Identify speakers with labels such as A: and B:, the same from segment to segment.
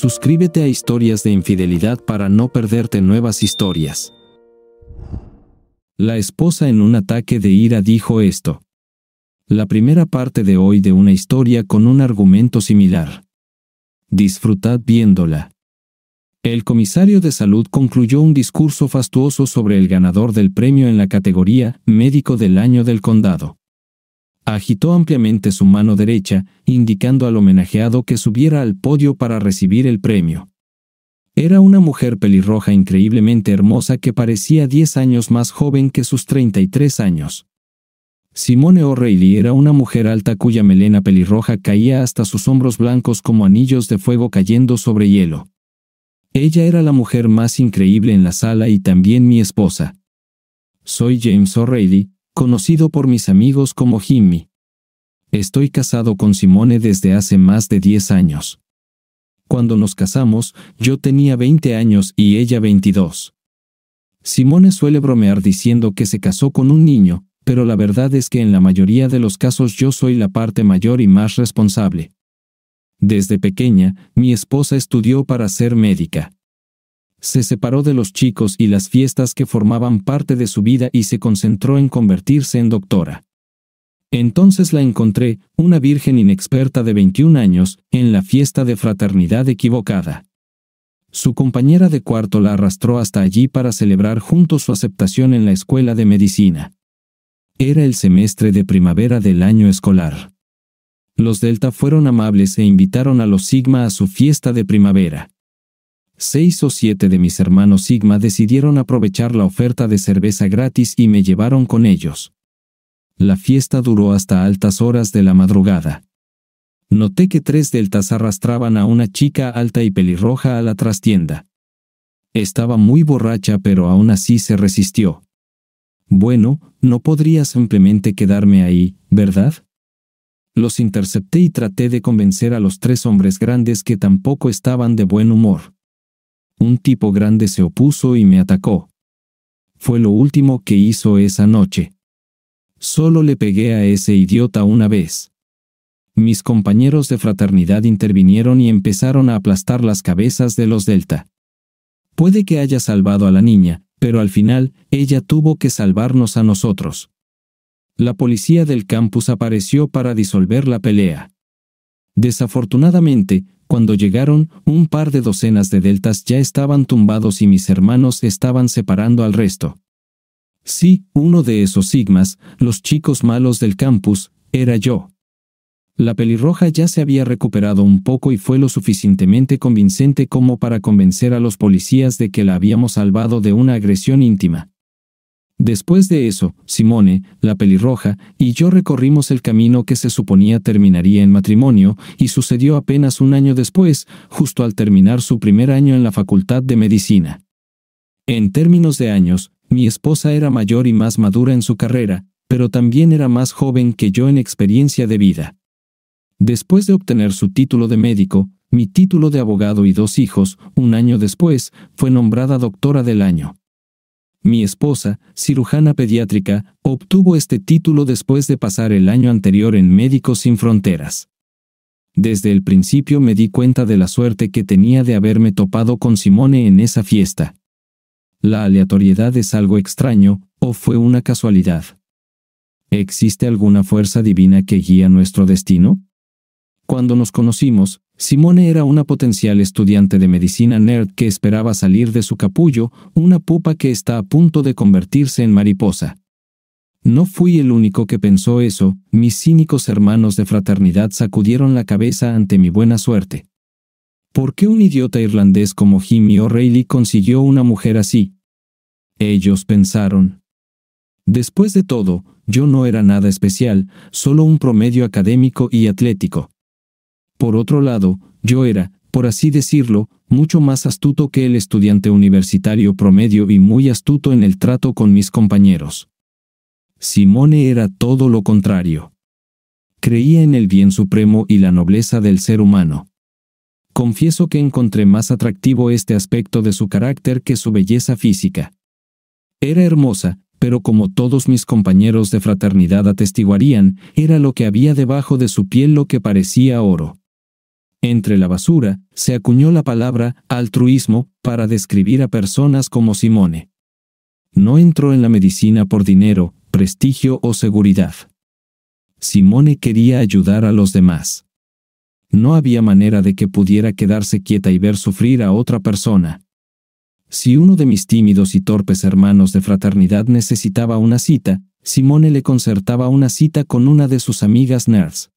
A: Suscríbete a Historias de Infidelidad para no perderte nuevas historias. La esposa en un ataque de ira dijo esto. La primera parte de hoy de una historia con un argumento similar. Disfrutad viéndola. El comisario de salud concluyó un discurso fastuoso sobre el ganador del premio en la categoría Médico del Año del Condado agitó ampliamente su mano derecha, indicando al homenajeado que subiera al podio para recibir el premio. Era una mujer pelirroja increíblemente hermosa que parecía 10 años más joven que sus 33 años. Simone O'Reilly era una mujer alta cuya melena pelirroja caía hasta sus hombros blancos como anillos de fuego cayendo sobre hielo. Ella era la mujer más increíble en la sala y también mi esposa. Soy James O'Reilly, conocido por mis amigos como Jimmy. Estoy casado con Simone desde hace más de 10 años. Cuando nos casamos, yo tenía 20 años y ella 22. Simone suele bromear diciendo que se casó con un niño, pero la verdad es que en la mayoría de los casos yo soy la parte mayor y más responsable. Desde pequeña, mi esposa estudió para ser médica. Se separó de los chicos y las fiestas que formaban parte de su vida y se concentró en convertirse en doctora. Entonces la encontré, una virgen inexperta de 21 años, en la fiesta de fraternidad equivocada. Su compañera de cuarto la arrastró hasta allí para celebrar juntos su aceptación en la escuela de medicina. Era el semestre de primavera del año escolar. Los Delta fueron amables e invitaron a los Sigma a su fiesta de primavera. Seis o siete de mis hermanos Sigma decidieron aprovechar la oferta de cerveza gratis y me llevaron con ellos. La fiesta duró hasta altas horas de la madrugada. Noté que tres deltas arrastraban a una chica alta y pelirroja a la trastienda. Estaba muy borracha pero aún así se resistió. Bueno, no podría simplemente quedarme ahí, ¿verdad? Los intercepté y traté de convencer a los tres hombres grandes que tampoco estaban de buen humor. Un tipo grande se opuso y me atacó. Fue lo último que hizo esa noche. Solo le pegué a ese idiota una vez. Mis compañeros de fraternidad intervinieron y empezaron a aplastar las cabezas de los Delta. Puede que haya salvado a la niña, pero al final, ella tuvo que salvarnos a nosotros. La policía del campus apareció para disolver la pelea. Desafortunadamente, cuando llegaron, un par de docenas de deltas ya estaban tumbados y mis hermanos estaban separando al resto. Sí, uno de esos sigmas, los chicos malos del campus, era yo. La pelirroja ya se había recuperado un poco y fue lo suficientemente convincente como para convencer a los policías de que la habíamos salvado de una agresión íntima. Después de eso, Simone, la pelirroja, y yo recorrimos el camino que se suponía terminaría en matrimonio, y sucedió apenas un año después, justo al terminar su primer año en la Facultad de Medicina. En términos de años, mi esposa era mayor y más madura en su carrera, pero también era más joven que yo en experiencia de vida. Después de obtener su título de médico, mi título de abogado y dos hijos, un año después, fue nombrada doctora del año. Mi esposa, cirujana pediátrica, obtuvo este título después de pasar el año anterior en Médicos Sin Fronteras. Desde el principio me di cuenta de la suerte que tenía de haberme topado con Simone en esa fiesta, la aleatoriedad es algo extraño, o fue una casualidad. ¿Existe alguna fuerza divina que guía nuestro destino? Cuando nos conocimos, Simone era una potencial estudiante de medicina nerd que esperaba salir de su capullo, una pupa que está a punto de convertirse en mariposa. No fui el único que pensó eso, mis cínicos hermanos de fraternidad sacudieron la cabeza ante mi buena suerte. ¿Por qué un idiota irlandés como Jimmy O'Reilly consiguió una mujer así? Ellos pensaron. Después de todo, yo no era nada especial, solo un promedio académico y atlético. Por otro lado, yo era, por así decirlo, mucho más astuto que el estudiante universitario promedio y muy astuto en el trato con mis compañeros. Simone era todo lo contrario. Creía en el bien supremo y la nobleza del ser humano confieso que encontré más atractivo este aspecto de su carácter que su belleza física. Era hermosa, pero como todos mis compañeros de fraternidad atestiguarían, era lo que había debajo de su piel lo que parecía oro. Entre la basura, se acuñó la palabra altruismo para describir a personas como Simone. No entró en la medicina por dinero, prestigio o seguridad. Simone quería ayudar a los demás. No había manera de que pudiera quedarse quieta y ver sufrir a otra persona. Si uno de mis tímidos y torpes hermanos de fraternidad necesitaba una cita, Simone le concertaba una cita con una de sus amigas nerds.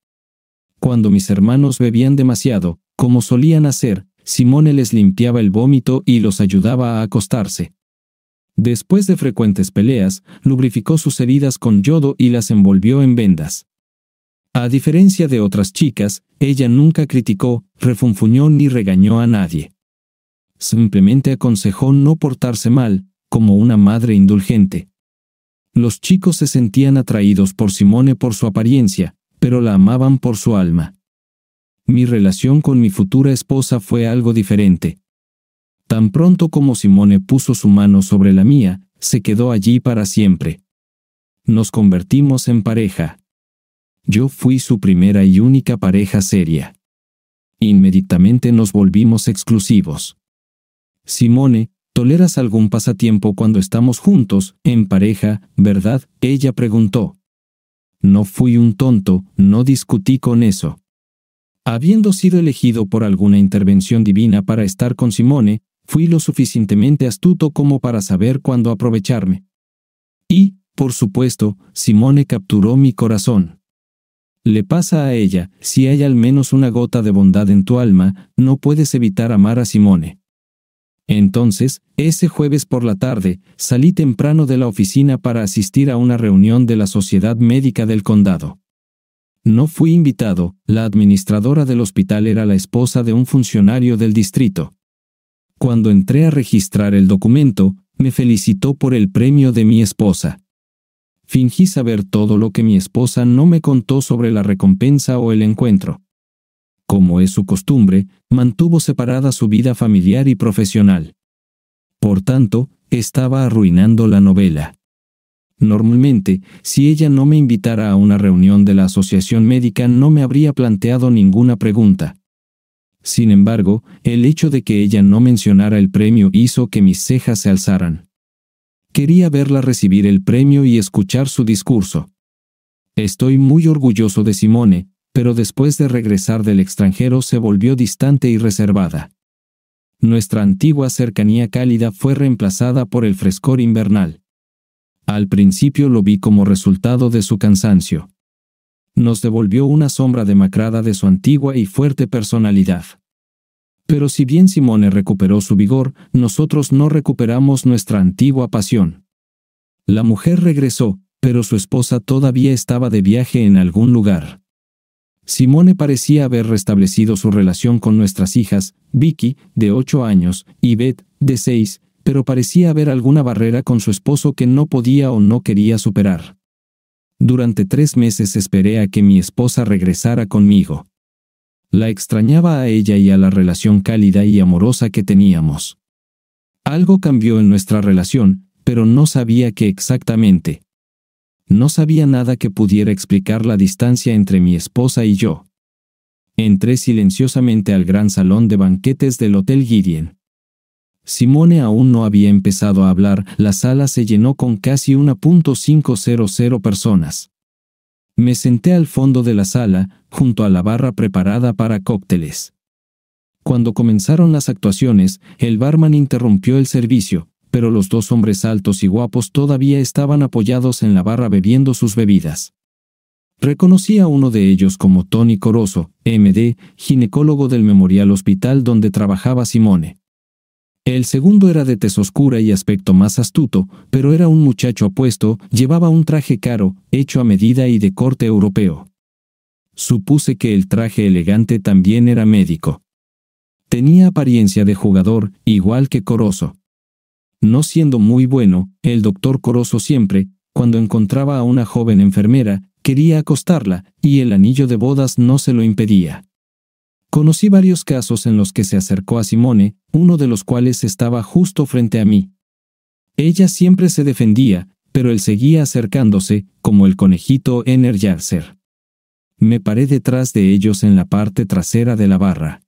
A: Cuando mis hermanos bebían demasiado, como solían hacer, Simone les limpiaba el vómito y los ayudaba a acostarse. Después de frecuentes peleas, lubrificó sus heridas con yodo y las envolvió en vendas. A diferencia de otras chicas, ella nunca criticó, refunfuñó ni regañó a nadie. Simplemente aconsejó no portarse mal, como una madre indulgente. Los chicos se sentían atraídos por Simone por su apariencia, pero la amaban por su alma. Mi relación con mi futura esposa fue algo diferente. Tan pronto como Simone puso su mano sobre la mía, se quedó allí para siempre. Nos convertimos en pareja. Yo fui su primera y única pareja seria. Inmediatamente nos volvimos exclusivos. Simone, ¿toleras algún pasatiempo cuando estamos juntos, en pareja, verdad? Ella preguntó. No fui un tonto, no discutí con eso. Habiendo sido elegido por alguna intervención divina para estar con Simone, fui lo suficientemente astuto como para saber cuándo aprovecharme. Y, por supuesto, Simone capturó mi corazón le pasa a ella, si hay al menos una gota de bondad en tu alma, no puedes evitar amar a Simone. Entonces, ese jueves por la tarde, salí temprano de la oficina para asistir a una reunión de la Sociedad Médica del Condado. No fui invitado, la administradora del hospital era la esposa de un funcionario del distrito. Cuando entré a registrar el documento, me felicitó por el premio de mi esposa fingí saber todo lo que mi esposa no me contó sobre la recompensa o el encuentro. Como es su costumbre, mantuvo separada su vida familiar y profesional. Por tanto, estaba arruinando la novela. Normalmente, si ella no me invitara a una reunión de la asociación médica no me habría planteado ninguna pregunta. Sin embargo, el hecho de que ella no mencionara el premio hizo que mis cejas se alzaran. Quería verla recibir el premio y escuchar su discurso. Estoy muy orgulloso de Simone, pero después de regresar del extranjero se volvió distante y reservada. Nuestra antigua cercanía cálida fue reemplazada por el frescor invernal. Al principio lo vi como resultado de su cansancio. Nos devolvió una sombra demacrada de su antigua y fuerte personalidad. Pero si bien Simone recuperó su vigor, nosotros no recuperamos nuestra antigua pasión. La mujer regresó, pero su esposa todavía estaba de viaje en algún lugar. Simone parecía haber restablecido su relación con nuestras hijas, Vicky, de 8 años, y Beth, de 6, pero parecía haber alguna barrera con su esposo que no podía o no quería superar. Durante tres meses esperé a que mi esposa regresara conmigo. La extrañaba a ella y a la relación cálida y amorosa que teníamos. Algo cambió en nuestra relación, pero no sabía qué exactamente. No sabía nada que pudiera explicar la distancia entre mi esposa y yo. Entré silenciosamente al gran salón de banquetes del Hotel Gideon. Simone aún no había empezado a hablar, la sala se llenó con casi 1.500 personas. Me senté al fondo de la sala, junto a la barra preparada para cócteles. Cuando comenzaron las actuaciones, el barman interrumpió el servicio, pero los dos hombres altos y guapos todavía estaban apoyados en la barra bebiendo sus bebidas. Reconocí a uno de ellos como Tony Corozo, MD, ginecólogo del Memorial Hospital donde trabajaba Simone. El segundo era de tez oscura y aspecto más astuto, pero era un muchacho apuesto, llevaba un traje caro, hecho a medida y de corte europeo. Supuse que el traje elegante también era médico. Tenía apariencia de jugador, igual que Coroso. No siendo muy bueno, el doctor Coroso siempre, cuando encontraba a una joven enfermera, quería acostarla, y el anillo de bodas no se lo impedía. Conocí varios casos en los que se acercó a Simone, uno de los cuales estaba justo frente a mí. Ella siempre se defendía, pero él seguía acercándose, como el conejito en Me paré detrás de ellos en la parte trasera de la barra.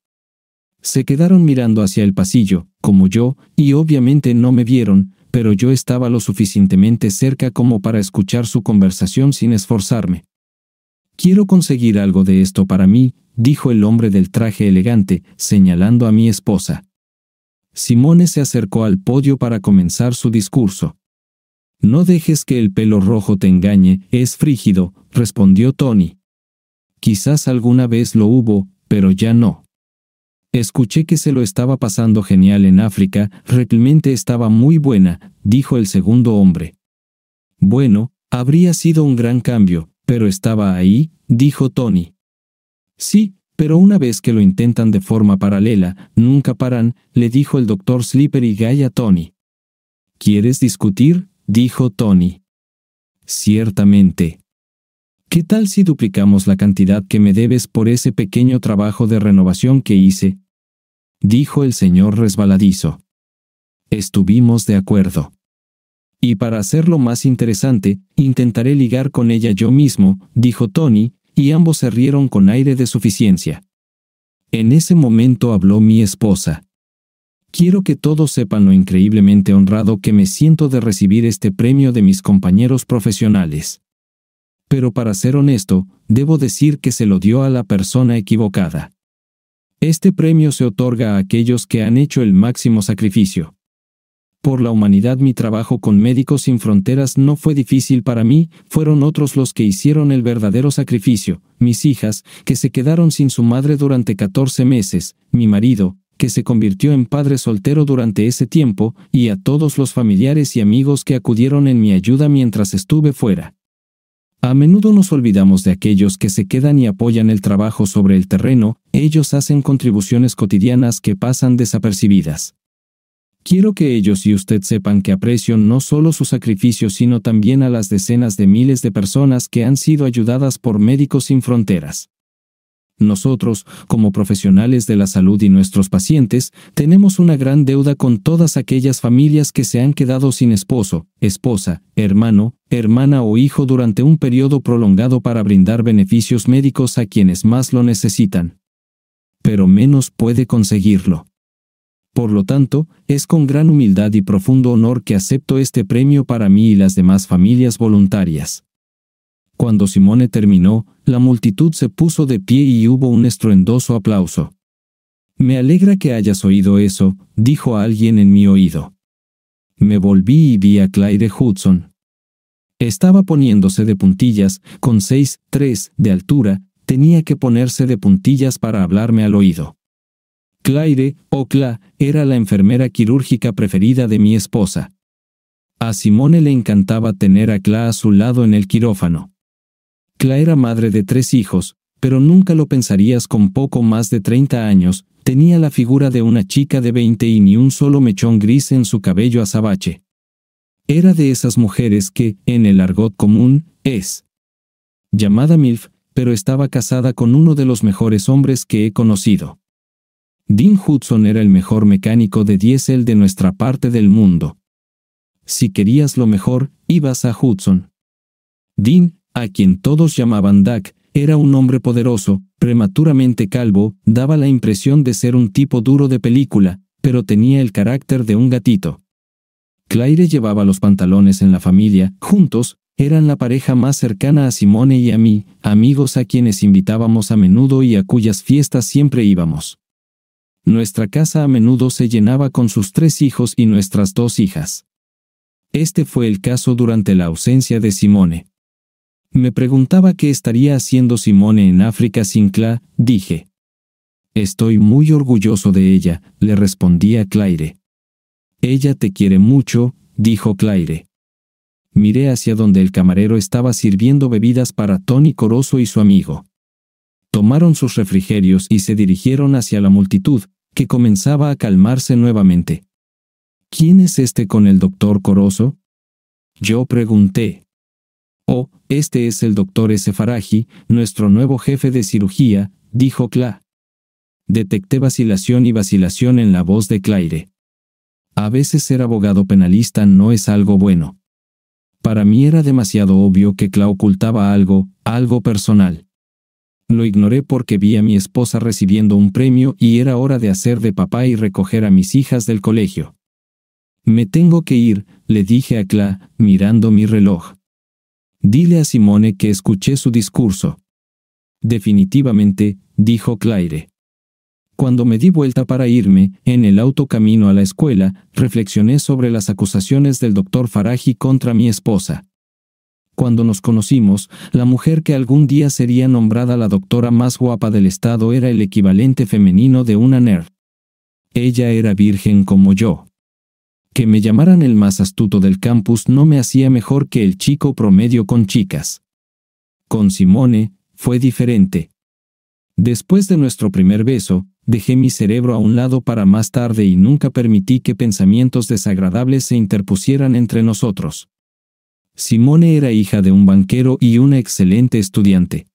A: Se quedaron mirando hacia el pasillo, como yo, y obviamente no me vieron, pero yo estaba lo suficientemente cerca como para escuchar su conversación sin esforzarme. Quiero conseguir algo de esto para mí, dijo el hombre del traje elegante, señalando a mi esposa. Simone se acercó al podio para comenzar su discurso. No dejes que el pelo rojo te engañe, es frígido, respondió Tony. Quizás alguna vez lo hubo, pero ya no. Escuché que se lo estaba pasando genial en África, realmente estaba muy buena, dijo el segundo hombre. Bueno, habría sido un gran cambio, pero estaba ahí, dijo Tony. Sí, pero una vez que lo intentan de forma paralela, nunca paran, le dijo el doctor Slippery Guy a Tony. ¿Quieres discutir? dijo Tony. Ciertamente. ¿Qué tal si duplicamos la cantidad que me debes por ese pequeño trabajo de renovación que hice? dijo el señor resbaladizo. Estuvimos de acuerdo y para hacerlo más interesante, intentaré ligar con ella yo mismo, dijo Tony, y ambos se rieron con aire de suficiencia. En ese momento habló mi esposa. Quiero que todos sepan lo increíblemente honrado que me siento de recibir este premio de mis compañeros profesionales. Pero para ser honesto, debo decir que se lo dio a la persona equivocada. Este premio se otorga a aquellos que han hecho el máximo sacrificio por la humanidad mi trabajo con Médicos Sin Fronteras no fue difícil para mí, fueron otros los que hicieron el verdadero sacrificio, mis hijas, que se quedaron sin su madre durante 14 meses, mi marido, que se convirtió en padre soltero durante ese tiempo, y a todos los familiares y amigos que acudieron en mi ayuda mientras estuve fuera. A menudo nos olvidamos de aquellos que se quedan y apoyan el trabajo sobre el terreno, ellos hacen contribuciones cotidianas que pasan desapercibidas. Quiero que ellos y usted sepan que aprecio no solo su sacrificio, sino también a las decenas de miles de personas que han sido ayudadas por Médicos Sin Fronteras. Nosotros, como profesionales de la salud y nuestros pacientes, tenemos una gran deuda con todas aquellas familias que se han quedado sin esposo, esposa, hermano, hermana o hijo durante un periodo prolongado para brindar beneficios médicos a quienes más lo necesitan. Pero menos puede conseguirlo. Por lo tanto, es con gran humildad y profundo honor que acepto este premio para mí y las demás familias voluntarias. Cuando Simone terminó, la multitud se puso de pie y hubo un estruendoso aplauso. Me alegra que hayas oído eso, dijo alguien en mi oído. Me volví y vi a Claire Hudson. Estaba poniéndose de puntillas, con seis, tres, de altura, tenía que ponerse de puntillas para hablarme al oído. Claire, o Cla, era la enfermera quirúrgica preferida de mi esposa. A Simone le encantaba tener a Cla a su lado en el quirófano. Cla era madre de tres hijos, pero nunca lo pensarías con poco más de 30 años, tenía la figura de una chica de 20 y ni un solo mechón gris en su cabello azabache. Era de esas mujeres que, en el argot común, es llamada MILF, pero estaba casada con uno de los mejores hombres que he conocido. Dean Hudson era el mejor mecánico de diésel de nuestra parte del mundo. Si querías lo mejor, ibas a Hudson. Dean, a quien todos llamaban Dak, era un hombre poderoso, prematuramente calvo, daba la impresión de ser un tipo duro de película, pero tenía el carácter de un gatito. Claire llevaba los pantalones en la familia, juntos, eran la pareja más cercana a Simone y a mí, amigos a quienes invitábamos a menudo y a cuyas fiestas siempre íbamos. Nuestra casa a menudo se llenaba con sus tres hijos y nuestras dos hijas. Este fue el caso durante la ausencia de Simone. Me preguntaba qué estaría haciendo Simone en África sin Cla, dije. Estoy muy orgulloso de ella, le respondía Claire. Ella te quiere mucho, dijo Claire. Miré hacia donde el camarero estaba sirviendo bebidas para Tony Corozo y su amigo. Tomaron sus refrigerios y se dirigieron hacia la multitud, que comenzaba a calmarse nuevamente. ¿Quién es este con el doctor Corozo? Yo pregunté. Oh, este es el doctor Faraji, nuestro nuevo jefe de cirugía, dijo Cla. Detecté vacilación y vacilación en la voz de Claire. A veces ser abogado penalista no es algo bueno. Para mí era demasiado obvio que Cla ocultaba algo, algo personal. Lo ignoré porque vi a mi esposa recibiendo un premio y era hora de hacer de papá y recoger a mis hijas del colegio. Me tengo que ir, le dije a Cla, mirando mi reloj. Dile a Simone que escuché su discurso. Definitivamente, dijo Claire. Cuando me di vuelta para irme, en el auto camino a la escuela, reflexioné sobre las acusaciones del doctor Faraji contra mi esposa. Cuando nos conocimos, la mujer que algún día sería nombrada la doctora más guapa del estado era el equivalente femenino de una nerd. Ella era virgen como yo. Que me llamaran el más astuto del campus no me hacía mejor que el chico promedio con chicas. Con Simone, fue diferente. Después de nuestro primer beso, dejé mi cerebro a un lado para más tarde y nunca permití que pensamientos desagradables se interpusieran entre nosotros. Simone era hija de un banquero y una excelente estudiante.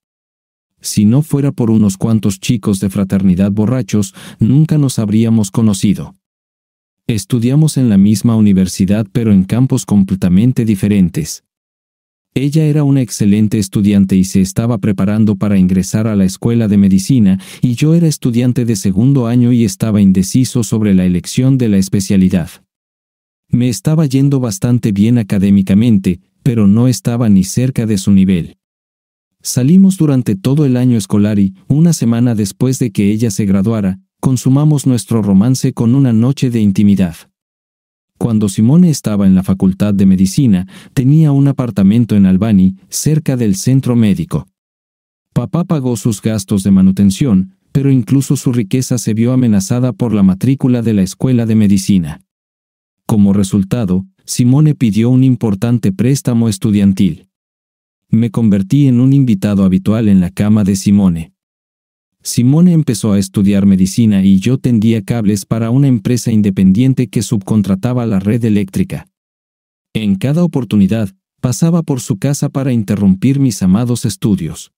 A: Si no fuera por unos cuantos chicos de fraternidad borrachos, nunca nos habríamos conocido. Estudiamos en la misma universidad pero en campos completamente diferentes. Ella era una excelente estudiante y se estaba preparando para ingresar a la escuela de medicina, y yo era estudiante de segundo año y estaba indeciso sobre la elección de la especialidad. Me estaba yendo bastante bien académicamente, pero no estaba ni cerca de su nivel. Salimos durante todo el año escolar y, una semana después de que ella se graduara, consumamos nuestro romance con una noche de intimidad. Cuando Simone estaba en la Facultad de Medicina, tenía un apartamento en Albany, cerca del centro médico. Papá pagó sus gastos de manutención, pero incluso su riqueza se vio amenazada por la matrícula de la escuela de medicina. Como resultado, Simone pidió un importante préstamo estudiantil. Me convertí en un invitado habitual en la cama de Simone. Simone empezó a estudiar medicina y yo tendía cables para una empresa independiente que subcontrataba la red eléctrica. En cada oportunidad, pasaba por su casa para interrumpir mis amados estudios.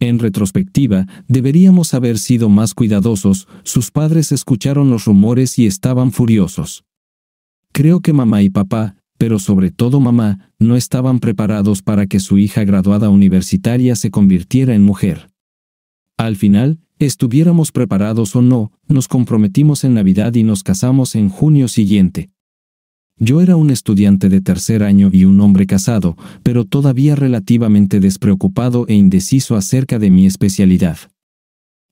A: En retrospectiva, deberíamos haber sido más cuidadosos, sus padres escucharon los rumores y estaban furiosos. Creo que mamá y papá, pero sobre todo mamá, no estaban preparados para que su hija graduada universitaria se convirtiera en mujer. Al final, estuviéramos preparados o no, nos comprometimos en Navidad y nos casamos en junio siguiente. Yo era un estudiante de tercer año y un hombre casado, pero todavía relativamente despreocupado e indeciso acerca de mi especialidad.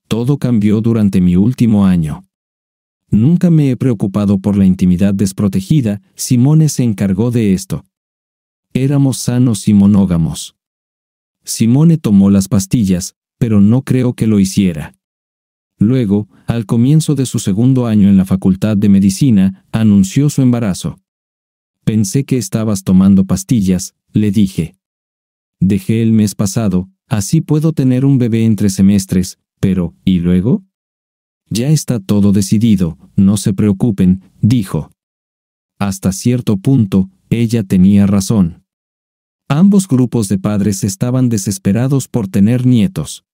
A: Todo cambió durante mi último año. Nunca me he preocupado por la intimidad desprotegida, Simone se encargó de esto. Éramos sanos y monógamos. Simone tomó las pastillas, pero no creo que lo hiciera. Luego, al comienzo de su segundo año en la Facultad de Medicina, anunció su embarazo. Pensé que estabas tomando pastillas, le dije. Dejé el mes pasado, así puedo tener un bebé entre semestres, pero ¿y luego? Ya está todo decidido, no se preocupen, dijo. Hasta cierto punto, ella tenía razón. Ambos grupos de padres estaban desesperados por tener nietos.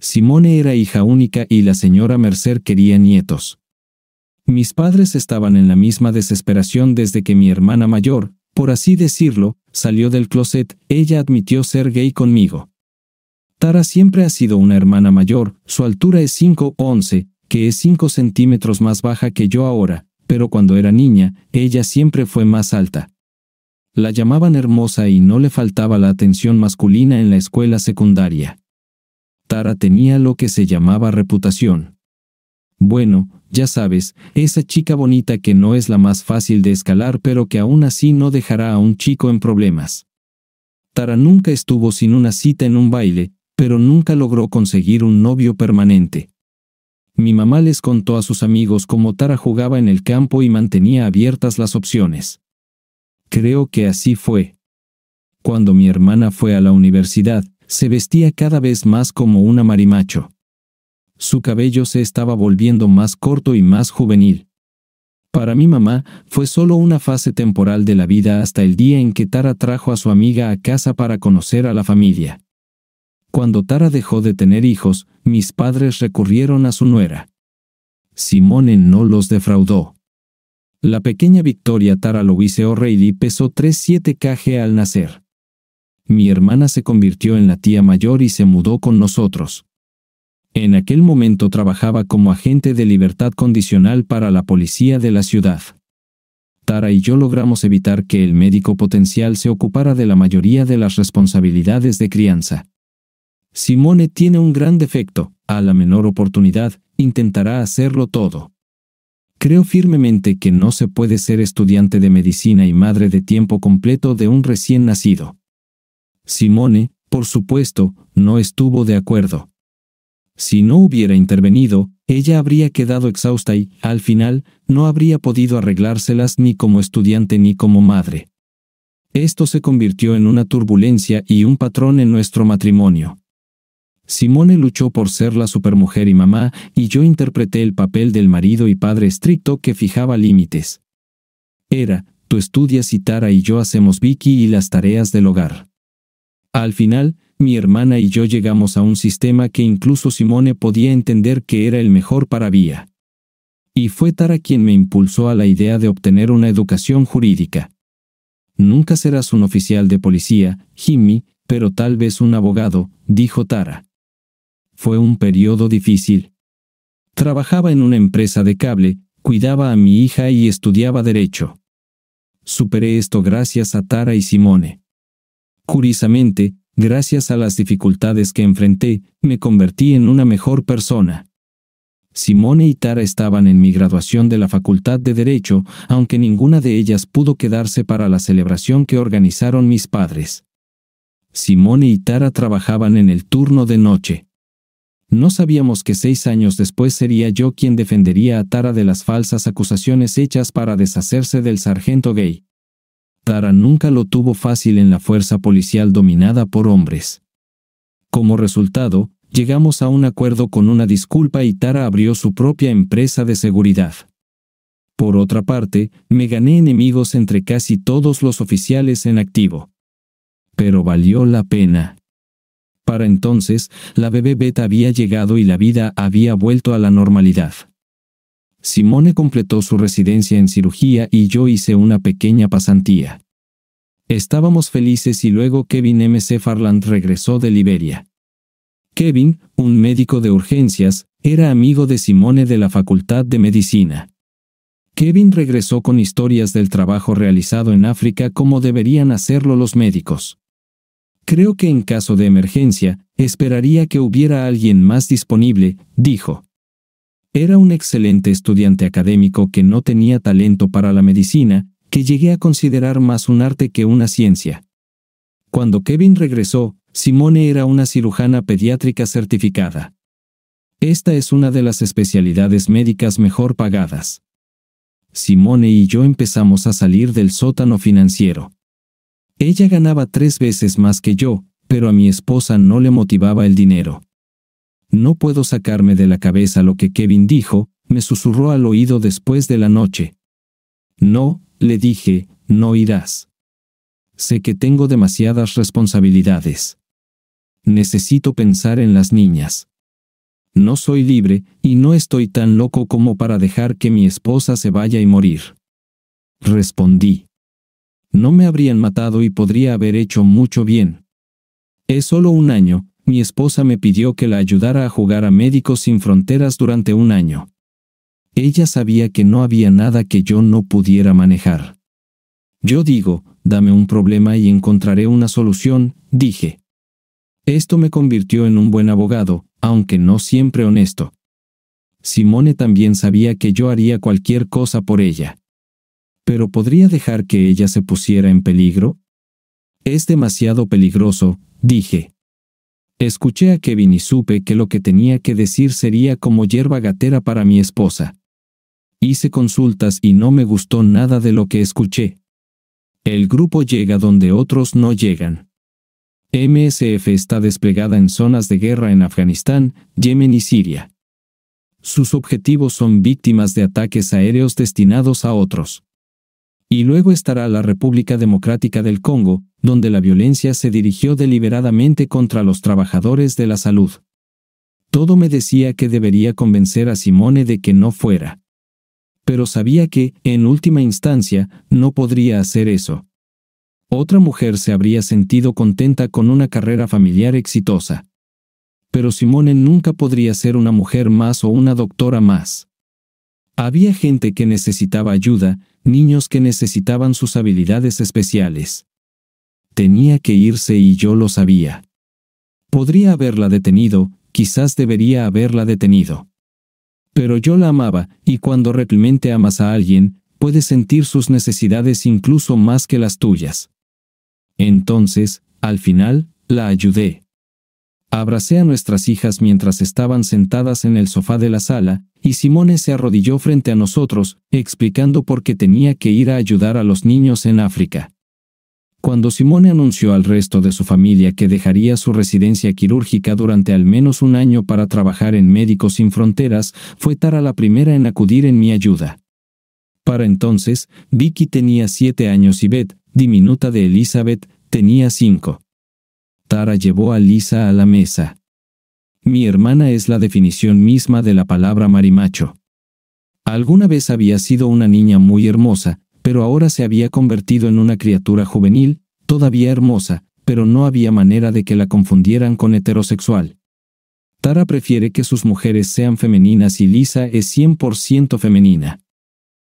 A: Simone era hija única y la señora Mercer quería nietos. Mis padres estaban en la misma desesperación desde que mi hermana mayor, por así decirlo, salió del closet, ella admitió ser gay conmigo. Tara siempre ha sido una hermana mayor, su altura es 5'11, que es 5 centímetros más baja que yo ahora, pero cuando era niña, ella siempre fue más alta. La llamaban hermosa y no le faltaba la atención masculina en la escuela secundaria. Tara tenía lo que se llamaba reputación. Bueno, ya sabes, esa chica bonita que no es la más fácil de escalar pero que aún así no dejará a un chico en problemas. Tara nunca estuvo sin una cita en un baile, pero nunca logró conseguir un novio permanente. Mi mamá les contó a sus amigos cómo Tara jugaba en el campo y mantenía abiertas las opciones. Creo que así fue. Cuando mi hermana fue a la universidad, se vestía cada vez más como una marimacho. Su cabello se estaba volviendo más corto y más juvenil. Para mi mamá, fue solo una fase temporal de la vida hasta el día en que Tara trajo a su amiga a casa para conocer a la familia. Cuando Tara dejó de tener hijos, mis padres recurrieron a su nuera. Simone no los defraudó. La pequeña Victoria Tara Louise O'Reilly pesó 3,7 caje al nacer. Mi hermana se convirtió en la tía mayor y se mudó con nosotros. En aquel momento trabajaba como agente de libertad condicional para la policía de la ciudad. Tara y yo logramos evitar que el médico potencial se ocupara de la mayoría de las responsabilidades de crianza. Simone tiene un gran defecto, a la menor oportunidad, intentará hacerlo todo. Creo firmemente que no se puede ser estudiante de medicina y madre de tiempo completo de un recién nacido. Simone, por supuesto, no estuvo de acuerdo. Si no hubiera intervenido, ella habría quedado exhausta y, al final, no habría podido arreglárselas ni como estudiante ni como madre. Esto se convirtió en una turbulencia y un patrón en nuestro matrimonio. Simone luchó por ser la supermujer y mamá, y yo interpreté el papel del marido y padre estricto que fijaba límites. Era, tú estudias y Tara y yo hacemos Vicky y las tareas del hogar. Al final, mi hermana y yo llegamos a un sistema que incluso Simone podía entender que era el mejor para Vía. Y fue Tara quien me impulsó a la idea de obtener una educación jurídica. Nunca serás un oficial de policía, Jimmy, pero tal vez un abogado, dijo Tara. Fue un periodo difícil. Trabajaba en una empresa de cable, cuidaba a mi hija y estudiaba derecho. Superé esto gracias a Tara y Simone. Curiosamente, gracias a las dificultades que enfrenté, me convertí en una mejor persona. Simone y Tara estaban en mi graduación de la Facultad de Derecho, aunque ninguna de ellas pudo quedarse para la celebración que organizaron mis padres. Simone y Tara trabajaban en el turno de noche. No sabíamos que seis años después sería yo quien defendería a Tara de las falsas acusaciones hechas para deshacerse del sargento gay. Tara nunca lo tuvo fácil en la fuerza policial dominada por hombres. Como resultado, llegamos a un acuerdo con una disculpa y Tara abrió su propia empresa de seguridad. Por otra parte, me gané enemigos entre casi todos los oficiales en activo. Pero valió la pena. Para entonces, la bebé Beth había llegado y la vida había vuelto a la normalidad. Simone completó su residencia en cirugía y yo hice una pequeña pasantía. Estábamos felices y luego Kevin M. C. Farland regresó de Liberia. Kevin, un médico de urgencias, era amigo de Simone de la Facultad de Medicina. Kevin regresó con historias del trabajo realizado en África como deberían hacerlo los médicos. Creo que en caso de emergencia, esperaría que hubiera alguien más disponible, dijo. Era un excelente estudiante académico que no tenía talento para la medicina, que llegué a considerar más un arte que una ciencia. Cuando Kevin regresó, Simone era una cirujana pediátrica certificada. Esta es una de las especialidades médicas mejor pagadas. Simone y yo empezamos a salir del sótano financiero. Ella ganaba tres veces más que yo, pero a mi esposa no le motivaba el dinero. No puedo sacarme de la cabeza lo que Kevin dijo, me susurró al oído después de la noche. No, le dije, no irás. Sé que tengo demasiadas responsabilidades. Necesito pensar en las niñas. No soy libre, y no estoy tan loco como para dejar que mi esposa se vaya y morir. Respondí. No me habrían matado y podría haber hecho mucho bien. Es solo un año, mi esposa me pidió que la ayudara a jugar a Médicos Sin Fronteras durante un año. Ella sabía que no había nada que yo no pudiera manejar. Yo digo, dame un problema y encontraré una solución, dije. Esto me convirtió en un buen abogado, aunque no siempre honesto. Simone también sabía que yo haría cualquier cosa por ella pero podría dejar que ella se pusiera en peligro. Es demasiado peligroso, dije. Escuché a Kevin y supe que lo que tenía que decir sería como hierba gatera para mi esposa. Hice consultas y no me gustó nada de lo que escuché. El grupo llega donde otros no llegan. MSF está desplegada en zonas de guerra en Afganistán, Yemen y Siria. Sus objetivos son víctimas de ataques aéreos destinados a otros y luego estará la República Democrática del Congo, donde la violencia se dirigió deliberadamente contra los trabajadores de la salud. Todo me decía que debería convencer a Simone de que no fuera. Pero sabía que, en última instancia, no podría hacer eso. Otra mujer se habría sentido contenta con una carrera familiar exitosa. Pero Simone nunca podría ser una mujer más o una doctora más. Había gente que necesitaba ayuda, niños que necesitaban sus habilidades especiales. Tenía que irse y yo lo sabía. Podría haberla detenido, quizás debería haberla detenido. Pero yo la amaba, y cuando realmente amas a alguien, puedes sentir sus necesidades incluso más que las tuyas. Entonces, al final, la ayudé. Abracé a nuestras hijas mientras estaban sentadas en el sofá de la sala, y Simone se arrodilló frente a nosotros, explicando por qué tenía que ir a ayudar a los niños en África. Cuando Simone anunció al resto de su familia que dejaría su residencia quirúrgica durante al menos un año para trabajar en Médicos Sin Fronteras, fue Tara la primera en acudir en mi ayuda. Para entonces, Vicky tenía siete años y Beth, diminuta de Elizabeth, tenía cinco. Tara llevó a Lisa a la mesa. Mi hermana es la definición misma de la palabra marimacho. Alguna vez había sido una niña muy hermosa, pero ahora se había convertido en una criatura juvenil, todavía hermosa, pero no había manera de que la confundieran con heterosexual. Tara prefiere que sus mujeres sean femeninas y Lisa es 100% femenina.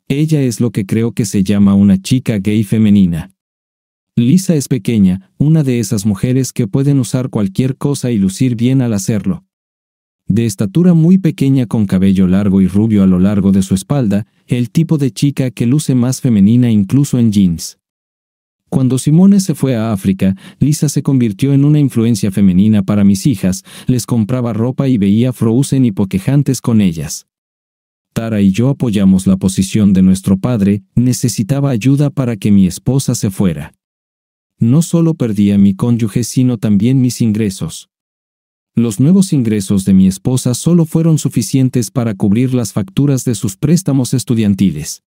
A: Ella es lo que creo que se llama una chica gay femenina. Lisa es pequeña, una de esas mujeres que pueden usar cualquier cosa y lucir bien al hacerlo. De estatura muy pequeña con cabello largo y rubio a lo largo de su espalda, el tipo de chica que luce más femenina incluso en jeans. Cuando Simone se fue a África, Lisa se convirtió en una influencia femenina para mis hijas, les compraba ropa y veía Frozen y poquejantes con ellas. Tara y yo apoyamos la posición de nuestro padre, necesitaba ayuda para que mi esposa se fuera. No solo perdía a mi cónyuge, sino también mis ingresos. Los nuevos ingresos de mi esposa solo fueron suficientes para cubrir las facturas de sus préstamos estudiantiles.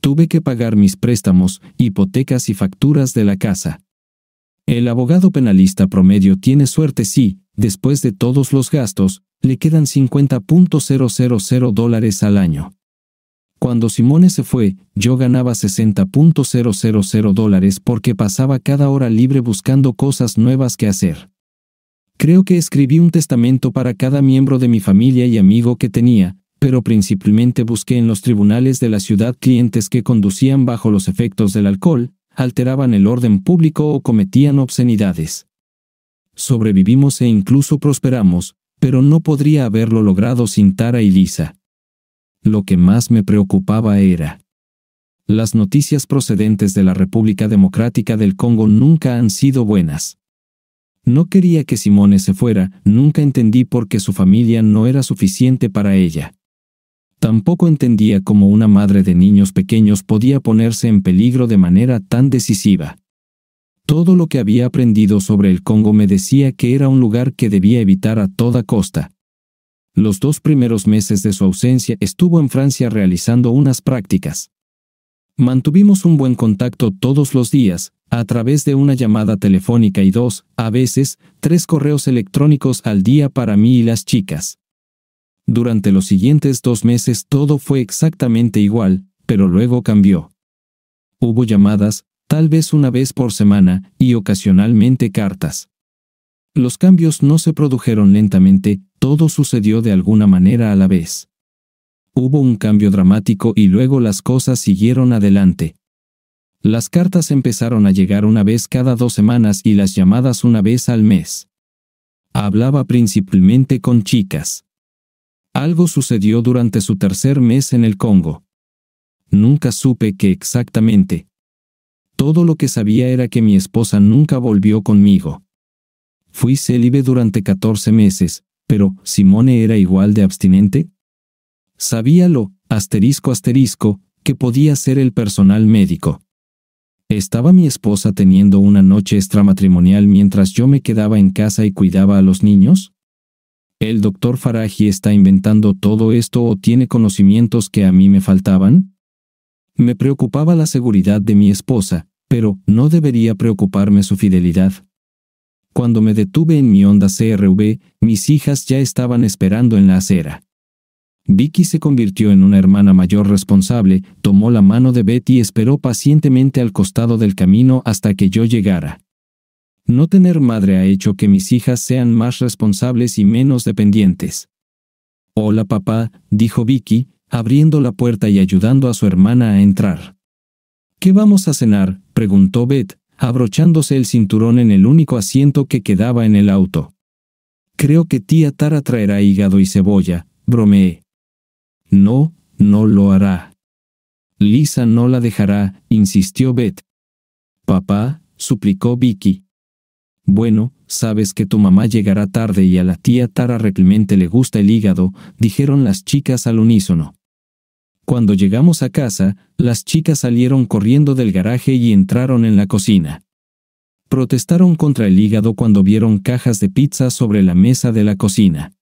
A: Tuve que pagar mis préstamos, hipotecas y facturas de la casa. El abogado penalista promedio tiene suerte si, después de todos los gastos, le quedan 50.000 dólares al año. Cuando Simone se fue, yo ganaba 60.000 dólares porque pasaba cada hora libre buscando cosas nuevas que hacer. Creo que escribí un testamento para cada miembro de mi familia y amigo que tenía, pero principalmente busqué en los tribunales de la ciudad clientes que conducían bajo los efectos del alcohol, alteraban el orden público o cometían obscenidades. Sobrevivimos e incluso prosperamos, pero no podría haberlo logrado sin Tara y Lisa. Lo que más me preocupaba era. Las noticias procedentes de la República Democrática del Congo nunca han sido buenas. No quería que Simone se fuera, nunca entendí por qué su familia no era suficiente para ella. Tampoco entendía cómo una madre de niños pequeños podía ponerse en peligro de manera tan decisiva. Todo lo que había aprendido sobre el Congo me decía que era un lugar que debía evitar a toda costa. Los dos primeros meses de su ausencia estuvo en Francia realizando unas prácticas. Mantuvimos un buen contacto todos los días, a través de una llamada telefónica y dos, a veces, tres correos electrónicos al día para mí y las chicas. Durante los siguientes dos meses todo fue exactamente igual, pero luego cambió. Hubo llamadas, tal vez una vez por semana, y ocasionalmente cartas. Los cambios no se produjeron lentamente, todo sucedió de alguna manera a la vez. Hubo un cambio dramático y luego las cosas siguieron adelante. Las cartas empezaron a llegar una vez cada dos semanas y las llamadas una vez al mes. Hablaba principalmente con chicas. Algo sucedió durante su tercer mes en el Congo. Nunca supe qué exactamente. Todo lo que sabía era que mi esposa nunca volvió conmigo. Fui célibe durante 14 meses, pero ¿Simone era igual de abstinente? Sabíalo, asterisco asterisco, que podía ser el personal médico. Estaba mi esposa teniendo una noche extramatrimonial mientras yo me quedaba en casa y cuidaba a los niños? ¿El doctor Faraji está inventando todo esto o tiene conocimientos que a mí me faltaban? Me preocupaba la seguridad de mi esposa, pero no debería preocuparme su fidelidad. Cuando me detuve en mi Honda CRV, mis hijas ya estaban esperando en la acera. Vicky se convirtió en una hermana mayor responsable, tomó la mano de Betty y esperó pacientemente al costado del camino hasta que yo llegara. No tener madre ha hecho que mis hijas sean más responsables y menos dependientes. Hola papá, dijo Vicky, abriendo la puerta y ayudando a su hermana a entrar. ¿Qué vamos a cenar? preguntó Betty abrochándose el cinturón en el único asiento que quedaba en el auto. Creo que tía Tara traerá hígado y cebolla, bromeé. No, no lo hará. Lisa no la dejará, insistió Beth. Papá, suplicó Vicky. Bueno, sabes que tu mamá llegará tarde y a la tía Tara realmente le gusta el hígado, dijeron las chicas al unísono. Cuando llegamos a casa, las chicas salieron corriendo del garaje y entraron en la cocina. Protestaron contra el hígado cuando vieron cajas de pizza sobre la mesa de la cocina.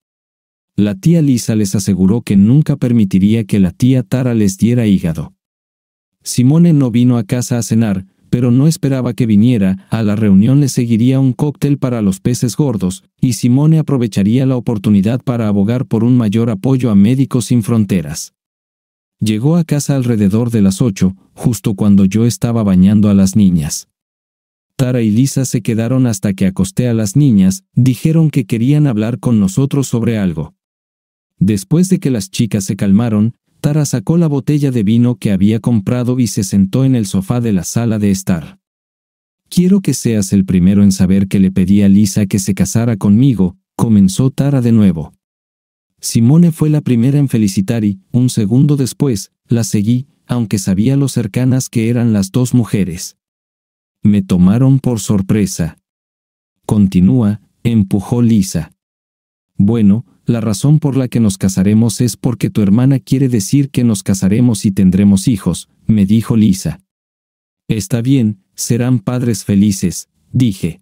A: La tía Lisa les aseguró que nunca permitiría que la tía Tara les diera hígado. Simone no vino a casa a cenar, pero no esperaba que viniera, a la reunión le seguiría un cóctel para los peces gordos, y Simone aprovecharía la oportunidad para abogar por un mayor apoyo a Médicos Sin Fronteras. Llegó a casa alrededor de las ocho, justo cuando yo estaba bañando a las niñas. Tara y Lisa se quedaron hasta que acosté a las niñas, dijeron que querían hablar con nosotros sobre algo. Después de que las chicas se calmaron, Tara sacó la botella de vino que había comprado y se sentó en el sofá de la sala de estar. Quiero que seas el primero en saber que le pedí a Lisa que se casara conmigo, comenzó Tara de nuevo. Simone fue la primera en felicitar y, un segundo después, la seguí, aunque sabía lo cercanas que eran las dos mujeres. Me tomaron por sorpresa. Continúa, empujó Lisa. Bueno, la razón por la que nos casaremos es porque tu hermana quiere decir que nos casaremos y tendremos hijos, me dijo Lisa. Está bien, serán padres felices, dije.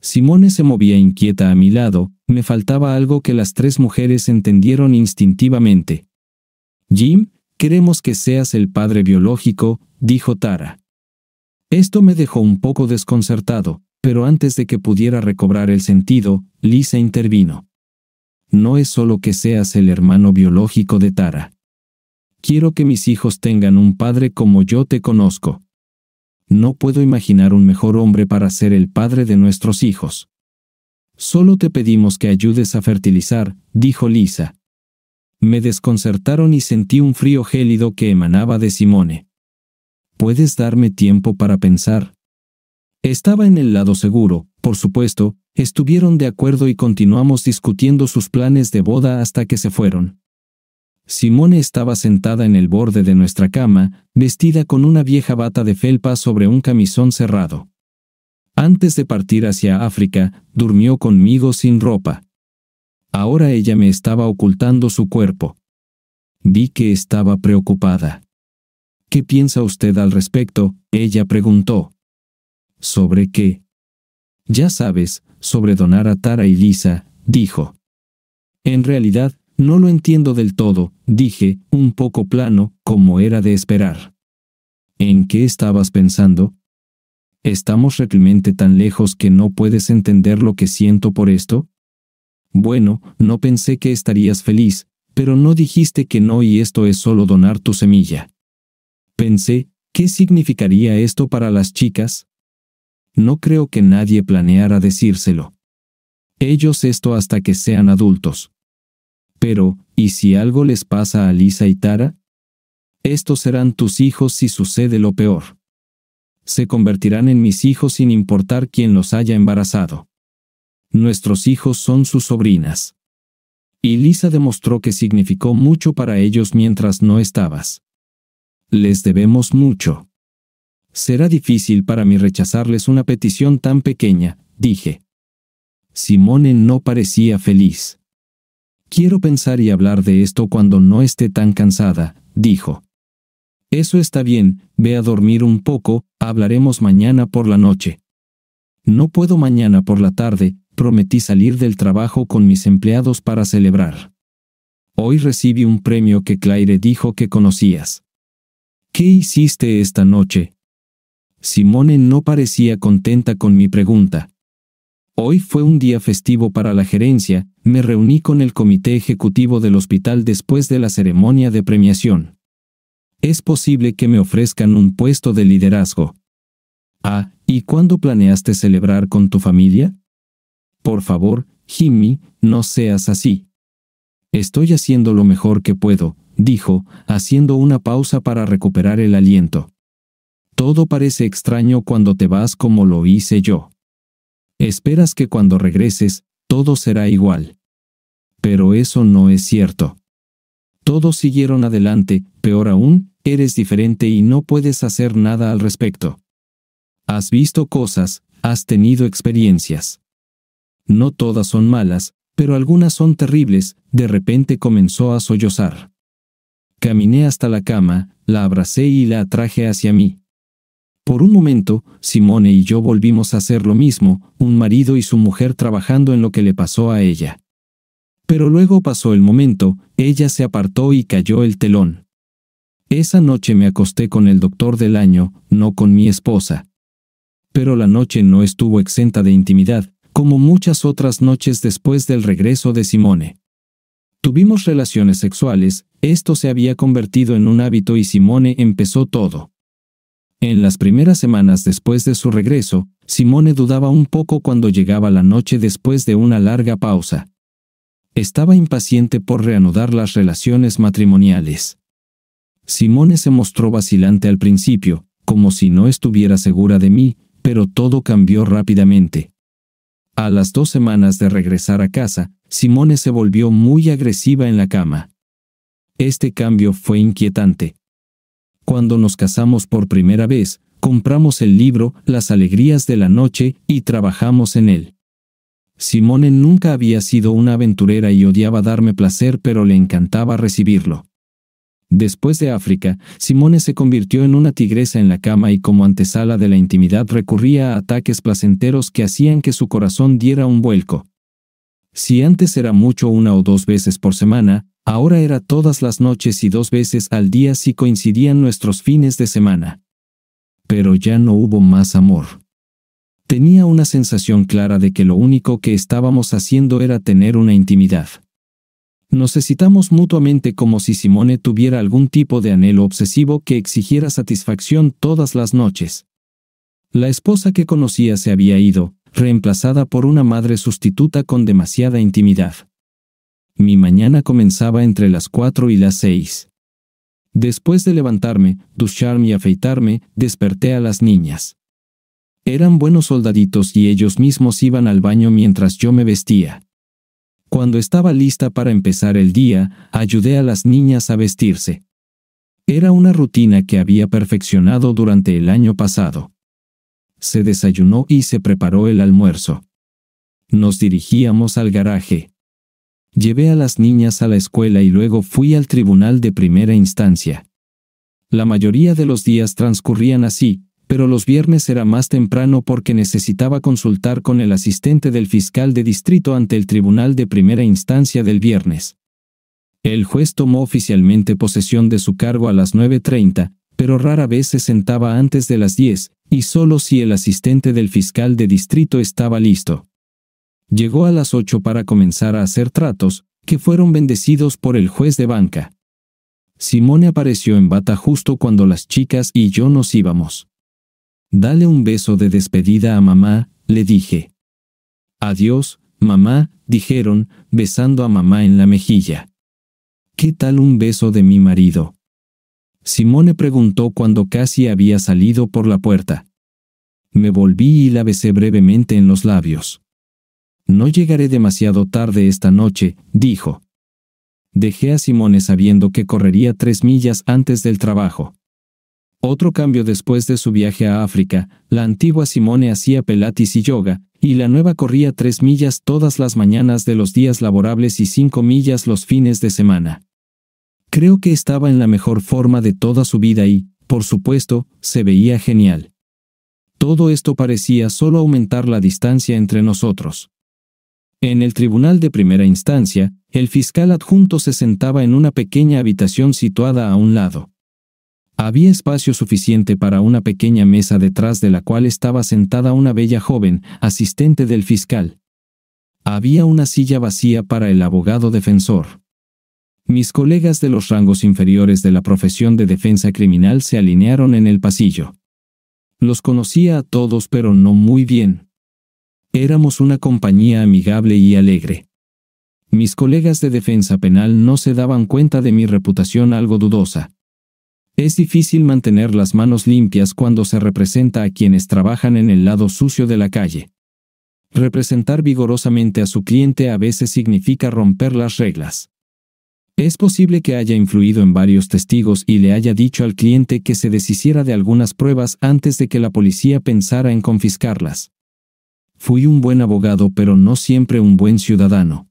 A: Simone se movía inquieta a mi lado, me faltaba algo que las tres mujeres entendieron instintivamente. Jim, queremos que seas el padre biológico, dijo Tara. Esto me dejó un poco desconcertado, pero antes de que pudiera recobrar el sentido, Lisa intervino. No es solo que seas el hermano biológico de Tara. Quiero que mis hijos tengan un padre como yo te conozco. No puedo imaginar un mejor hombre para ser el padre de nuestros hijos. Solo te pedimos que ayudes a fertilizar, dijo Lisa. Me desconcertaron y sentí un frío gélido que emanaba de Simone. ¿Puedes darme tiempo para pensar? Estaba en el lado seguro, por supuesto, estuvieron de acuerdo y continuamos discutiendo sus planes de boda hasta que se fueron. Simone estaba sentada en el borde de nuestra cama, vestida con una vieja bata de felpa sobre un camisón cerrado. Antes de partir hacia África, durmió conmigo sin ropa. Ahora ella me estaba ocultando su cuerpo. Vi que estaba preocupada. ¿Qué piensa usted al respecto? Ella preguntó. ¿Sobre qué? Ya sabes, sobre donar a Tara y Lisa, dijo. En realidad, no lo entiendo del todo, dije, un poco plano, como era de esperar. ¿En qué estabas pensando? ¿Estamos realmente tan lejos que no puedes entender lo que siento por esto? Bueno, no pensé que estarías feliz, pero no dijiste que no y esto es solo donar tu semilla. Pensé, ¿qué significaría esto para las chicas? No creo que nadie planeara decírselo. Ellos esto hasta que sean adultos. Pero, ¿y si algo les pasa a Lisa y Tara? Estos serán tus hijos si sucede lo peor se convertirán en mis hijos sin importar quién los haya embarazado. Nuestros hijos son sus sobrinas. Y Lisa demostró que significó mucho para ellos mientras no estabas. Les debemos mucho. Será difícil para mí rechazarles una petición tan pequeña, dije. Simone no parecía feliz. Quiero pensar y hablar de esto cuando no esté tan cansada, dijo. Eso está bien, ve a dormir un poco, hablaremos mañana por la noche. No puedo mañana por la tarde, prometí salir del trabajo con mis empleados para celebrar. Hoy recibí un premio que Claire dijo que conocías. ¿Qué hiciste esta noche? Simone no parecía contenta con mi pregunta. Hoy fue un día festivo para la gerencia, me reuní con el comité ejecutivo del hospital después de la ceremonia de premiación es posible que me ofrezcan un puesto de liderazgo. Ah, ¿y cuándo planeaste celebrar con tu familia? Por favor, Jimmy, no seas así. Estoy haciendo lo mejor que puedo, dijo, haciendo una pausa para recuperar el aliento. Todo parece extraño cuando te vas como lo hice yo. Esperas que cuando regreses, todo será igual. Pero eso no es cierto. Todos siguieron adelante, peor aún, Eres diferente y no puedes hacer nada al respecto. Has visto cosas, has tenido experiencias. No todas son malas, pero algunas son terribles, de repente comenzó a sollozar. Caminé hasta la cama, la abracé y la atraje hacia mí. Por un momento, Simone y yo volvimos a hacer lo mismo, un marido y su mujer trabajando en lo que le pasó a ella. Pero luego pasó el momento, ella se apartó y cayó el telón. Esa noche me acosté con el doctor del año, no con mi esposa. Pero la noche no estuvo exenta de intimidad, como muchas otras noches después del regreso de Simone. Tuvimos relaciones sexuales, esto se había convertido en un hábito y Simone empezó todo. En las primeras semanas después de su regreso, Simone dudaba un poco cuando llegaba la noche después de una larga pausa. Estaba impaciente por reanudar las relaciones matrimoniales. Simone se mostró vacilante al principio, como si no estuviera segura de mí, pero todo cambió rápidamente. A las dos semanas de regresar a casa, Simone se volvió muy agresiva en la cama. Este cambio fue inquietante. Cuando nos casamos por primera vez, compramos el libro Las Alegrías de la Noche y trabajamos en él. Simone nunca había sido una aventurera y odiaba darme placer pero le encantaba recibirlo. Después de África, Simone se convirtió en una tigresa en la cama y como antesala de la intimidad recurría a ataques placenteros que hacían que su corazón diera un vuelco. Si antes era mucho una o dos veces por semana, ahora era todas las noches y dos veces al día si coincidían nuestros fines de semana. Pero ya no hubo más amor. Tenía una sensación clara de que lo único que estábamos haciendo era tener una intimidad. Nos excitamos mutuamente como si Simone tuviera algún tipo de anhelo obsesivo que exigiera satisfacción todas las noches. La esposa que conocía se había ido, reemplazada por una madre sustituta con demasiada intimidad. Mi mañana comenzaba entre las 4 y las 6. Después de levantarme, ducharme y afeitarme, desperté a las niñas. Eran buenos soldaditos y ellos mismos iban al baño mientras yo me vestía. Cuando estaba lista para empezar el día, ayudé a las niñas a vestirse. Era una rutina que había perfeccionado durante el año pasado. Se desayunó y se preparó el almuerzo. Nos dirigíamos al garaje. Llevé a las niñas a la escuela y luego fui al tribunal de primera instancia. La mayoría de los días transcurrían así, pero los viernes era más temprano porque necesitaba consultar con el asistente del fiscal de distrito ante el tribunal de primera instancia del viernes. El juez tomó oficialmente posesión de su cargo a las 9.30, pero rara vez se sentaba antes de las 10, y solo si el asistente del fiscal de distrito estaba listo. Llegó a las 8 para comenzar a hacer tratos, que fueron bendecidos por el juez de banca. Simone apareció en bata justo cuando las chicas y yo nos íbamos. Dale un beso de despedida a mamá, le dije. Adiós, mamá, dijeron, besando a mamá en la mejilla. ¿Qué tal un beso de mi marido? Simone preguntó cuando casi había salido por la puerta. Me volví y la besé brevemente en los labios. No llegaré demasiado tarde esta noche, dijo. Dejé a Simone sabiendo que correría tres millas antes del trabajo. Otro cambio después de su viaje a África, la antigua Simone hacía pelatis y yoga, y la nueva corría tres millas todas las mañanas de los días laborables y cinco millas los fines de semana. Creo que estaba en la mejor forma de toda su vida y, por supuesto, se veía genial. Todo esto parecía solo aumentar la distancia entre nosotros. En el tribunal de primera instancia, el fiscal adjunto se sentaba en una pequeña habitación situada a un lado. Había espacio suficiente para una pequeña mesa detrás de la cual estaba sentada una bella joven, asistente del fiscal. Había una silla vacía para el abogado defensor. Mis colegas de los rangos inferiores de la profesión de defensa criminal se alinearon en el pasillo. Los conocía a todos pero no muy bien. Éramos una compañía amigable y alegre. Mis colegas de defensa penal no se daban cuenta de mi reputación algo dudosa. Es difícil mantener las manos limpias cuando se representa a quienes trabajan en el lado sucio de la calle. Representar vigorosamente a su cliente a veces significa romper las reglas. Es posible que haya influido en varios testigos y le haya dicho al cliente que se deshiciera de algunas pruebas antes de que la policía pensara en confiscarlas. Fui un buen abogado pero no siempre un buen ciudadano.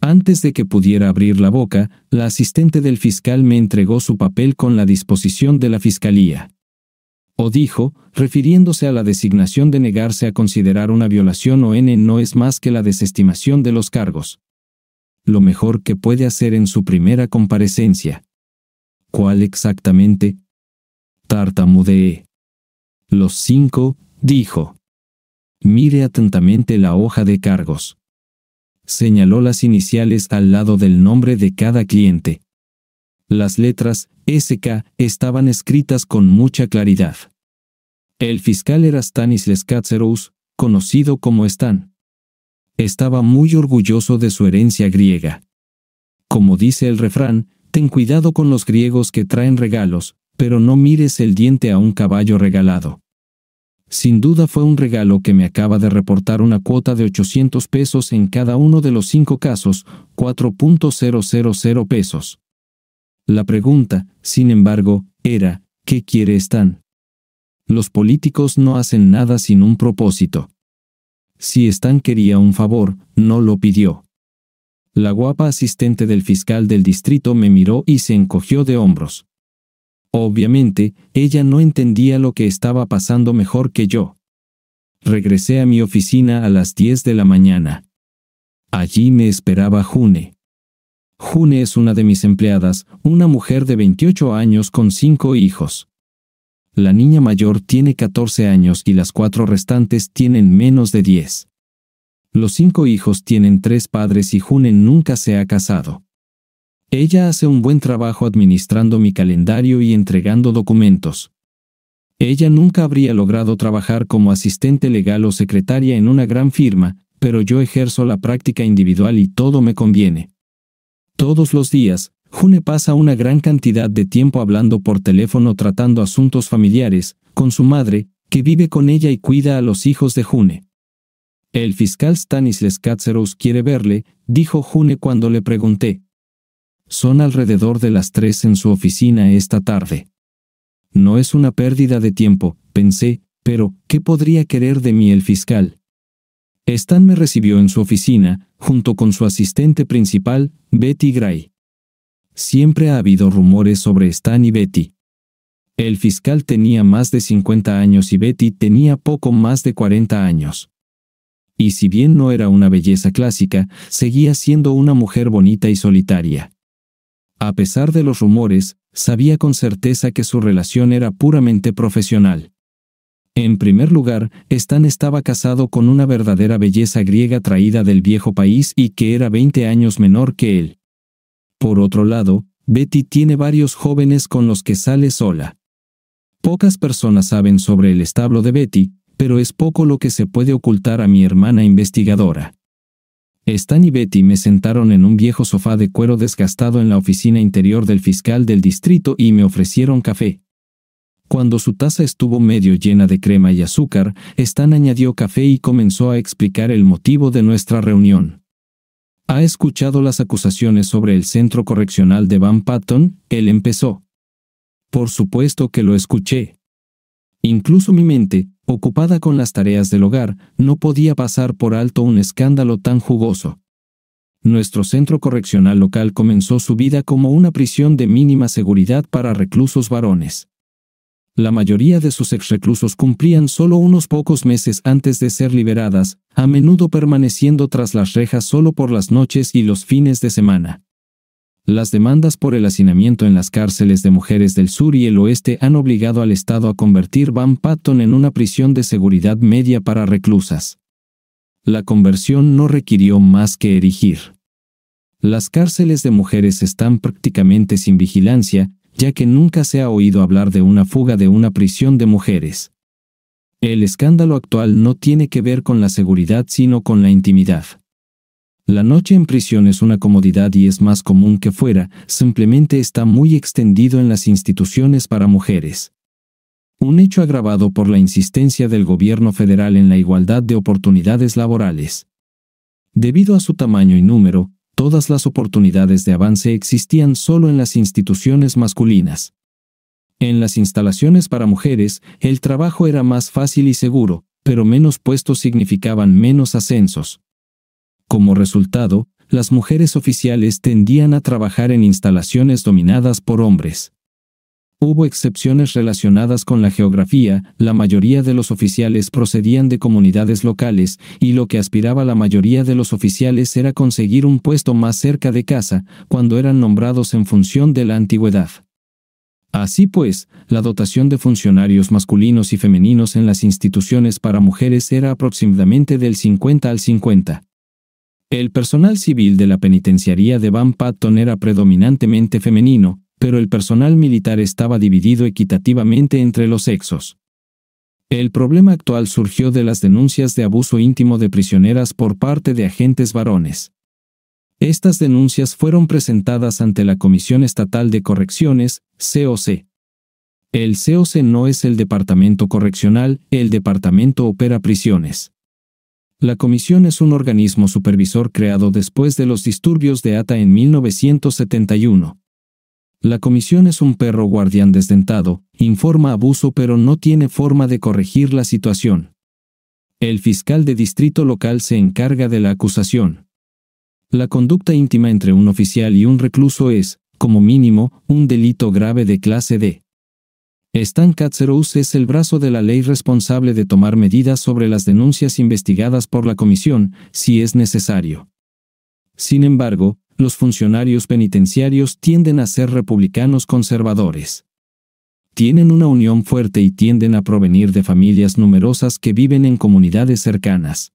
A: Antes de que pudiera abrir la boca, la asistente del fiscal me entregó su papel con la disposición de la fiscalía. O dijo, refiriéndose a la designación de negarse a considerar una violación o N no es más que la desestimación de los cargos. Lo mejor que puede hacer en su primera comparecencia. ¿Cuál exactamente? Tartamudeé. Los cinco, dijo. Mire atentamente la hoja de cargos señaló las iniciales al lado del nombre de cada cliente. Las letras SK estaban escritas con mucha claridad. El fiscal era Stanislas Katzeros, conocido como Stan. Estaba muy orgulloso de su herencia griega. Como dice el refrán, ten cuidado con los griegos que traen regalos, pero no mires el diente a un caballo regalado. Sin duda fue un regalo que me acaba de reportar una cuota de 800 pesos en cada uno de los cinco casos, 4.000 pesos. La pregunta, sin embargo, era, ¿qué quiere Stan? Los políticos no hacen nada sin un propósito. Si Stan quería un favor, no lo pidió. La guapa asistente del fiscal del distrito me miró y se encogió de hombros. Obviamente, ella no entendía lo que estaba pasando mejor que yo. Regresé a mi oficina a las 10 de la mañana. Allí me esperaba June. June es una de mis empleadas, una mujer de 28 años con cinco hijos. La niña mayor tiene 14 años y las cuatro restantes tienen menos de 10. Los cinco hijos tienen tres padres y June nunca se ha casado. Ella hace un buen trabajo administrando mi calendario y entregando documentos. Ella nunca habría logrado trabajar como asistente legal o secretaria en una gran firma, pero yo ejerzo la práctica individual y todo me conviene. Todos los días, June pasa una gran cantidad de tiempo hablando por teléfono tratando asuntos familiares, con su madre, que vive con ella y cuida a los hijos de June. El fiscal Stanislas Katzeros quiere verle, dijo June cuando le pregunté. Son alrededor de las tres en su oficina esta tarde. No es una pérdida de tiempo, pensé, pero, ¿qué podría querer de mí el fiscal? Stan me recibió en su oficina, junto con su asistente principal, Betty Gray. Siempre ha habido rumores sobre Stan y Betty. El fiscal tenía más de 50 años y Betty tenía poco más de 40 años. Y si bien no era una belleza clásica, seguía siendo una mujer bonita y solitaria. A pesar de los rumores, sabía con certeza que su relación era puramente profesional. En primer lugar, Stan estaba casado con una verdadera belleza griega traída del viejo país y que era 20 años menor que él. Por otro lado, Betty tiene varios jóvenes con los que sale sola. Pocas personas saben sobre el establo de Betty, pero es poco lo que se puede ocultar a mi hermana investigadora. Stan y Betty me sentaron en un viejo sofá de cuero desgastado en la oficina interior del fiscal del distrito y me ofrecieron café. Cuando su taza estuvo medio llena de crema y azúcar, Stan añadió café y comenzó a explicar el motivo de nuestra reunión. ¿Ha escuchado las acusaciones sobre el centro correccional de Van Patton? Él empezó. Por supuesto que lo escuché. Incluso mi mente, Ocupada con las tareas del hogar, no podía pasar por alto un escándalo tan jugoso. Nuestro centro correccional local comenzó su vida como una prisión de mínima seguridad para reclusos varones. La mayoría de sus exreclusos cumplían solo unos pocos meses antes de ser liberadas, a menudo permaneciendo tras las rejas solo por las noches y los fines de semana. Las demandas por el hacinamiento en las cárceles de mujeres del sur y el oeste han obligado al Estado a convertir Van Patton en una prisión de seguridad media para reclusas. La conversión no requirió más que erigir. Las cárceles de mujeres están prácticamente sin vigilancia, ya que nunca se ha oído hablar de una fuga de una prisión de mujeres. El escándalo actual no tiene que ver con la seguridad sino con la intimidad. La noche en prisión es una comodidad y es más común que fuera, simplemente está muy extendido en las instituciones para mujeres. Un hecho agravado por la insistencia del gobierno federal en la igualdad de oportunidades laborales. Debido a su tamaño y número, todas las oportunidades de avance existían solo en las instituciones masculinas. En las instalaciones para mujeres, el trabajo era más fácil y seguro, pero menos puestos significaban menos ascensos. Como resultado, las mujeres oficiales tendían a trabajar en instalaciones dominadas por hombres. Hubo excepciones relacionadas con la geografía, la mayoría de los oficiales procedían de comunidades locales, y lo que aspiraba la mayoría de los oficiales era conseguir un puesto más cerca de casa, cuando eran nombrados en función de la antigüedad. Así pues, la dotación de funcionarios masculinos y femeninos en las instituciones para mujeres era aproximadamente del 50 al 50. El personal civil de la penitenciaría de Van Patton era predominantemente femenino, pero el personal militar estaba dividido equitativamente entre los sexos. El problema actual surgió de las denuncias de abuso íntimo de prisioneras por parte de agentes varones. Estas denuncias fueron presentadas ante la Comisión Estatal de Correcciones, COC. El COC no es el departamento correccional, el departamento opera prisiones. La comisión es un organismo supervisor creado después de los disturbios de ATA en 1971. La comisión es un perro guardián desdentado, informa abuso pero no tiene forma de corregir la situación. El fiscal de distrito local se encarga de la acusación. La conducta íntima entre un oficial y un recluso es, como mínimo, un delito grave de clase D. Stan Katzerous es el brazo de la ley responsable de tomar medidas sobre las denuncias investigadas por la comisión, si es necesario. Sin embargo, los funcionarios penitenciarios tienden a ser republicanos conservadores. Tienen una unión fuerte y tienden a provenir de familias numerosas que viven en comunidades cercanas.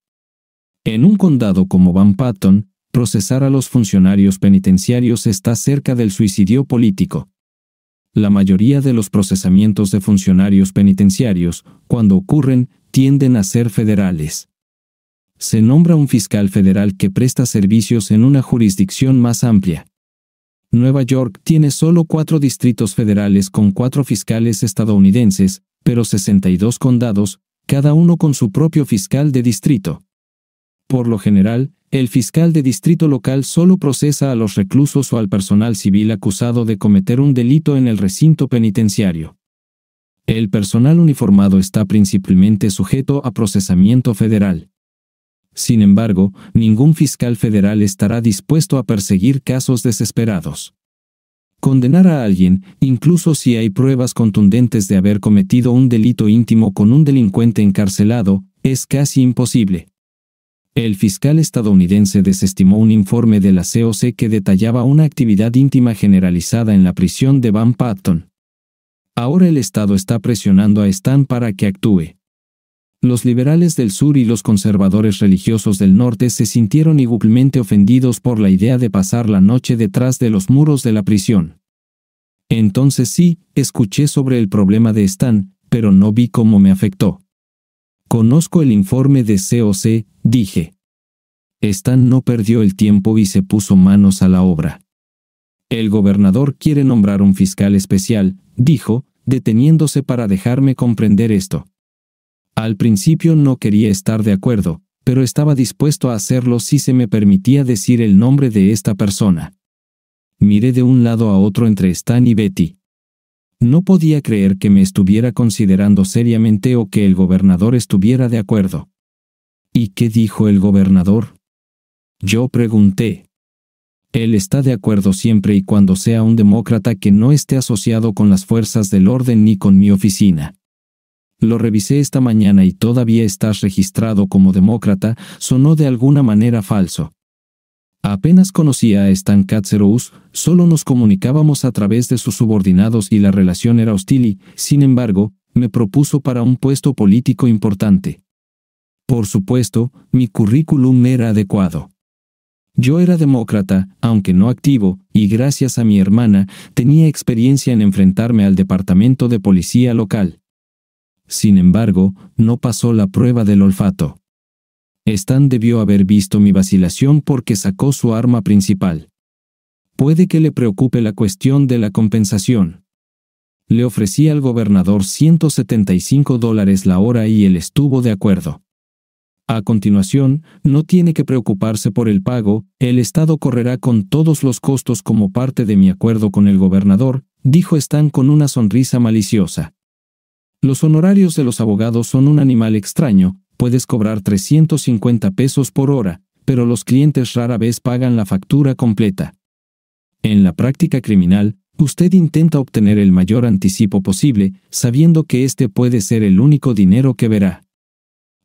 A: En un condado como Van Patton, procesar a los funcionarios penitenciarios está cerca del suicidio político. La mayoría de los procesamientos de funcionarios penitenciarios, cuando ocurren, tienden a ser federales. Se nombra un fiscal federal que presta servicios en una jurisdicción más amplia. Nueva York tiene solo cuatro distritos federales con cuatro fiscales estadounidenses, pero 62 condados, cada uno con su propio fiscal de distrito. Por lo general, el fiscal de distrito local solo procesa a los reclusos o al personal civil acusado de cometer un delito en el recinto penitenciario. El personal uniformado está principalmente sujeto a procesamiento federal. Sin embargo, ningún fiscal federal estará dispuesto a perseguir casos desesperados. Condenar a alguien, incluso si hay pruebas contundentes de haber cometido un delito íntimo con un delincuente encarcelado, es casi imposible. El fiscal estadounidense desestimó un informe de la COC que detallaba una actividad íntima generalizada en la prisión de Van Patton. Ahora el Estado está presionando a Stan para que actúe. Los liberales del sur y los conservadores religiosos del norte se sintieron igualmente ofendidos por la idea de pasar la noche detrás de los muros de la prisión. Entonces sí, escuché sobre el problema de Stan, pero no vi cómo me afectó. Conozco el informe de COC, dije. Stan no perdió el tiempo y se puso manos a la obra. El gobernador quiere nombrar un fiscal especial, dijo, deteniéndose para dejarme comprender esto. Al principio no quería estar de acuerdo, pero estaba dispuesto a hacerlo si se me permitía decir el nombre de esta persona. Miré de un lado a otro entre Stan y Betty. No podía creer que me estuviera considerando seriamente o que el gobernador estuviera de acuerdo. ¿Y qué dijo el gobernador? Yo pregunté. Él está de acuerdo siempre y cuando sea un demócrata que no esté asociado con las fuerzas del orden ni con mi oficina. Lo revisé esta mañana y todavía estás registrado como demócrata, sonó de alguna manera falso. Apenas conocía a Stan Katzerous, solo nos comunicábamos a través de sus subordinados y la relación era hostil y, sin embargo, me propuso para un puesto político importante. Por supuesto, mi currículum era adecuado. Yo era demócrata, aunque no activo, y gracias a mi hermana, tenía experiencia en enfrentarme al departamento de policía local. Sin embargo, no pasó la prueba del olfato. Stan debió haber visto mi vacilación porque sacó su arma principal. Puede que le preocupe la cuestión de la compensación. Le ofrecí al gobernador 175 dólares la hora y él estuvo de acuerdo. A continuación, no tiene que preocuparse por el pago, el Estado correrá con todos los costos como parte de mi acuerdo con el gobernador, dijo Stan con una sonrisa maliciosa. Los honorarios de los abogados son un animal extraño, puedes cobrar 350 pesos por hora, pero los clientes rara vez pagan la factura completa. En la práctica criminal, usted intenta obtener el mayor anticipo posible, sabiendo que este puede ser el único dinero que verá.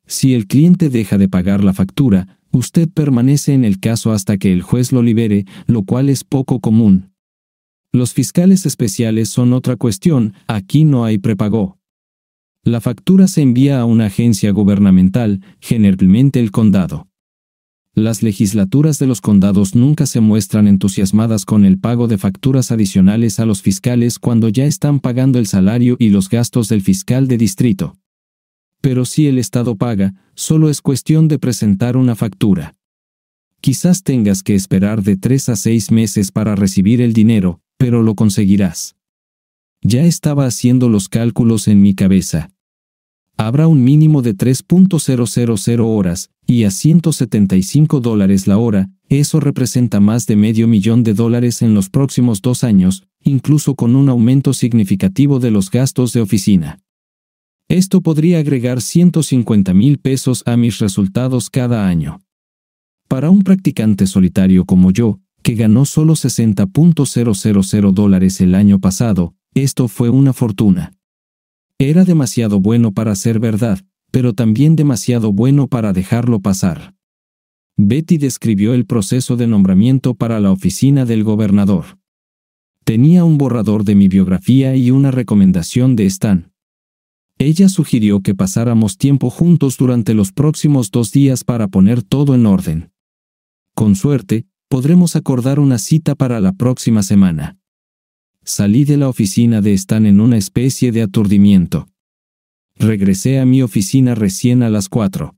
A: Si el cliente deja de pagar la factura, usted permanece en el caso hasta que el juez lo libere, lo cual es poco común. Los fiscales especiales son otra cuestión, aquí no hay prepago. La factura se envía a una agencia gubernamental, generalmente el condado. Las legislaturas de los condados nunca se muestran entusiasmadas con el pago de facturas adicionales a los fiscales cuando ya están pagando el salario y los gastos del fiscal de distrito. Pero si el Estado paga, solo es cuestión de presentar una factura. Quizás tengas que esperar de tres a seis meses para recibir el dinero, pero lo conseguirás. Ya estaba haciendo los cálculos en mi cabeza. Habrá un mínimo de 3.000 horas, y a 175 dólares la hora, eso representa más de medio millón de dólares en los próximos dos años, incluso con un aumento significativo de los gastos de oficina. Esto podría agregar 150 mil pesos a mis resultados cada año. Para un practicante solitario como yo, que ganó solo 60.000 dólares el año pasado, esto fue una fortuna. Era demasiado bueno para ser verdad, pero también demasiado bueno para dejarlo pasar. Betty describió el proceso de nombramiento para la oficina del gobernador. Tenía un borrador de mi biografía y una recomendación de Stan. Ella sugirió que pasáramos tiempo juntos durante los próximos dos días para poner todo en orden. Con suerte, podremos acordar una cita para la próxima semana. Salí de la oficina de Stan en una especie de aturdimiento. Regresé a mi oficina recién a las cuatro.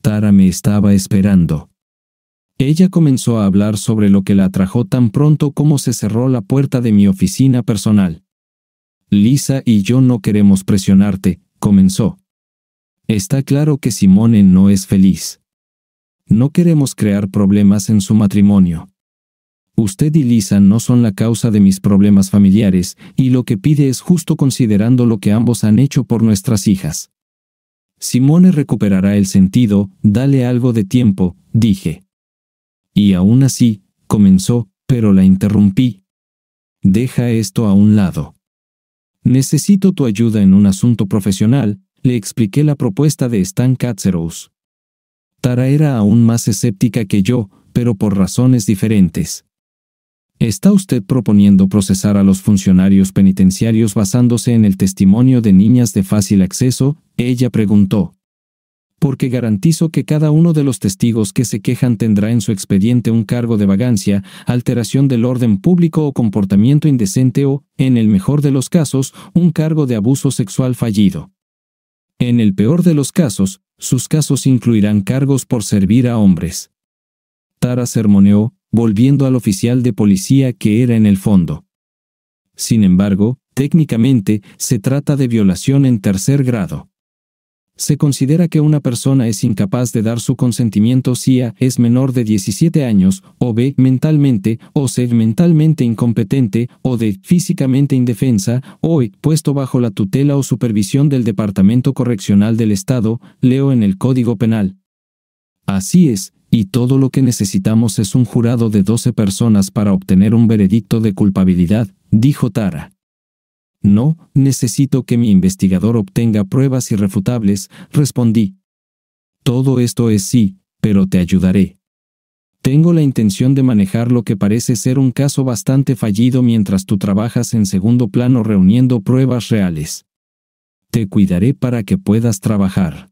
A: Tara me estaba esperando. Ella comenzó a hablar sobre lo que la atrajo tan pronto como se cerró la puerta de mi oficina personal. Lisa y yo no queremos presionarte, comenzó. Está claro que Simone no es feliz. No queremos crear problemas en su matrimonio. Usted y Lisa no son la causa de mis problemas familiares, y lo que pide es justo considerando lo que ambos han hecho por nuestras hijas. Simone recuperará el sentido, dale algo de tiempo, dije. Y aún así, comenzó, pero la interrumpí. Deja esto a un lado. Necesito tu ayuda en un asunto profesional, le expliqué la propuesta de Stan Katzeros. Tara era aún más escéptica que yo, pero por razones diferentes. ¿Está usted proponiendo procesar a los funcionarios penitenciarios basándose en el testimonio de niñas de fácil acceso? Ella preguntó. Porque garantizo que cada uno de los testigos que se quejan tendrá en su expediente un cargo de vagancia, alteración del orden público o comportamiento indecente o, en el mejor de los casos, un cargo de abuso sexual fallido. En el peor de los casos, sus casos incluirán cargos por servir a hombres. Tara sermoneó, volviendo al oficial de policía que era en el fondo. Sin embargo, técnicamente, se trata de violación en tercer grado. Se considera que una persona es incapaz de dar su consentimiento si A es menor de 17 años, o B mentalmente, o C mentalmente incompetente, o D físicamente indefensa, o E puesto bajo la tutela o supervisión del Departamento Correccional del Estado, leo en el Código Penal. Así es, y todo lo que necesitamos es un jurado de 12 personas para obtener un veredicto de culpabilidad, dijo Tara. No, necesito que mi investigador obtenga pruebas irrefutables, respondí. Todo esto es sí, pero te ayudaré. Tengo la intención de manejar lo que parece ser un caso bastante fallido mientras tú trabajas en segundo plano reuniendo pruebas reales. Te cuidaré para que puedas trabajar.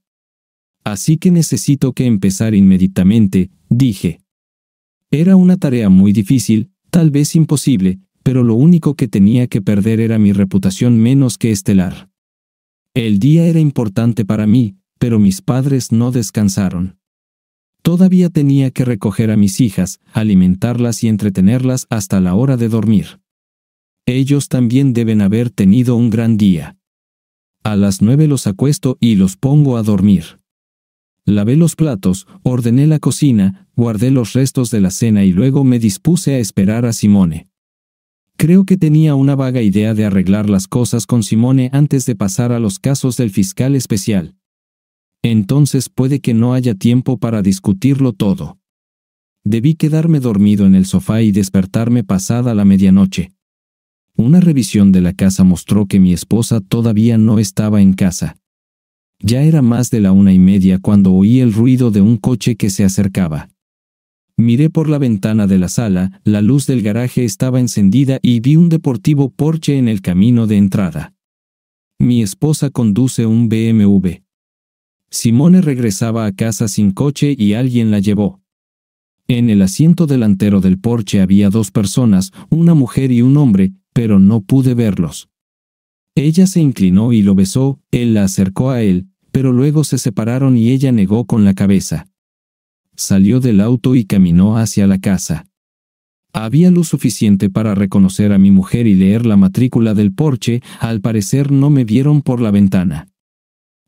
A: Así que necesito que empezar inmediatamente, dije. Era una tarea muy difícil, tal vez imposible, pero lo único que tenía que perder era mi reputación menos que estelar. El día era importante para mí, pero mis padres no descansaron. Todavía tenía que recoger a mis hijas, alimentarlas y entretenerlas hasta la hora de dormir. Ellos también deben haber tenido un gran día. A las nueve los acuesto y los pongo a dormir lavé los platos, ordené la cocina, guardé los restos de la cena y luego me dispuse a esperar a Simone. Creo que tenía una vaga idea de arreglar las cosas con Simone antes de pasar a los casos del fiscal especial. Entonces puede que no haya tiempo para discutirlo todo. Debí quedarme dormido en el sofá y despertarme pasada la medianoche. Una revisión de la casa mostró que mi esposa todavía no estaba en casa. Ya era más de la una y media cuando oí el ruido de un coche que se acercaba. Miré por la ventana de la sala, la luz del garaje estaba encendida y vi un deportivo Porsche en el camino de entrada. Mi esposa conduce un BMW. Simone regresaba a casa sin coche y alguien la llevó. En el asiento delantero del Porsche había dos personas, una mujer y un hombre, pero no pude verlos. Ella se inclinó y lo besó, él la acercó a él, pero luego se separaron y ella negó con la cabeza. Salió del auto y caminó hacia la casa. Había luz suficiente para reconocer a mi mujer y leer la matrícula del porche, al parecer no me vieron por la ventana.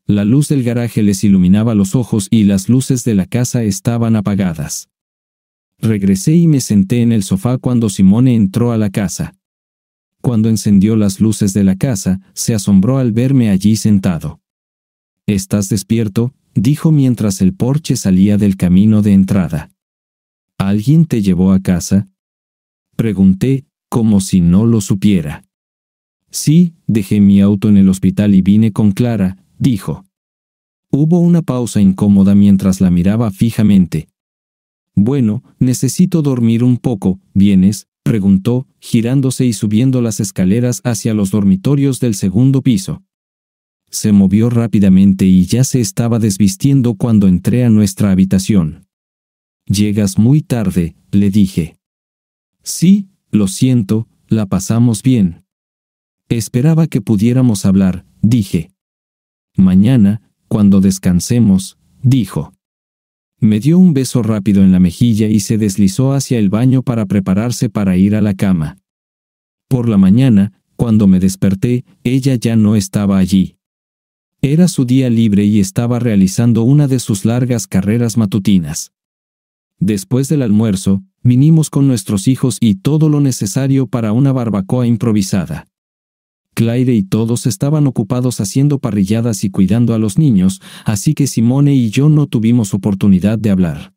A: La luz del garaje les iluminaba los ojos y las luces de la casa estaban apagadas. Regresé y me senté en el sofá cuando Simone entró a la casa. Cuando encendió las luces de la casa, se asombró al verme allí sentado. ¿Estás despierto? dijo mientras el porche salía del camino de entrada. ¿Alguien te llevó a casa? Pregunté, como si no lo supiera. Sí, dejé mi auto en el hospital y vine con Clara, dijo. Hubo una pausa incómoda mientras la miraba fijamente. Bueno, necesito dormir un poco, ¿vienes? preguntó, girándose y subiendo las escaleras hacia los dormitorios del segundo piso. Se movió rápidamente y ya se estaba desvistiendo cuando entré a nuestra habitación. Llegas muy tarde, le dije. Sí, lo siento, la pasamos bien. Esperaba que pudiéramos hablar, dije. Mañana, cuando descansemos, dijo. Me dio un beso rápido en la mejilla y se deslizó hacia el baño para prepararse para ir a la cama. Por la mañana, cuando me desperté, ella ya no estaba allí. Era su día libre y estaba realizando una de sus largas carreras matutinas. Después del almuerzo, vinimos con nuestros hijos y todo lo necesario para una barbacoa improvisada. Claire y todos estaban ocupados haciendo parrilladas y cuidando a los niños, así que Simone y yo no tuvimos oportunidad de hablar.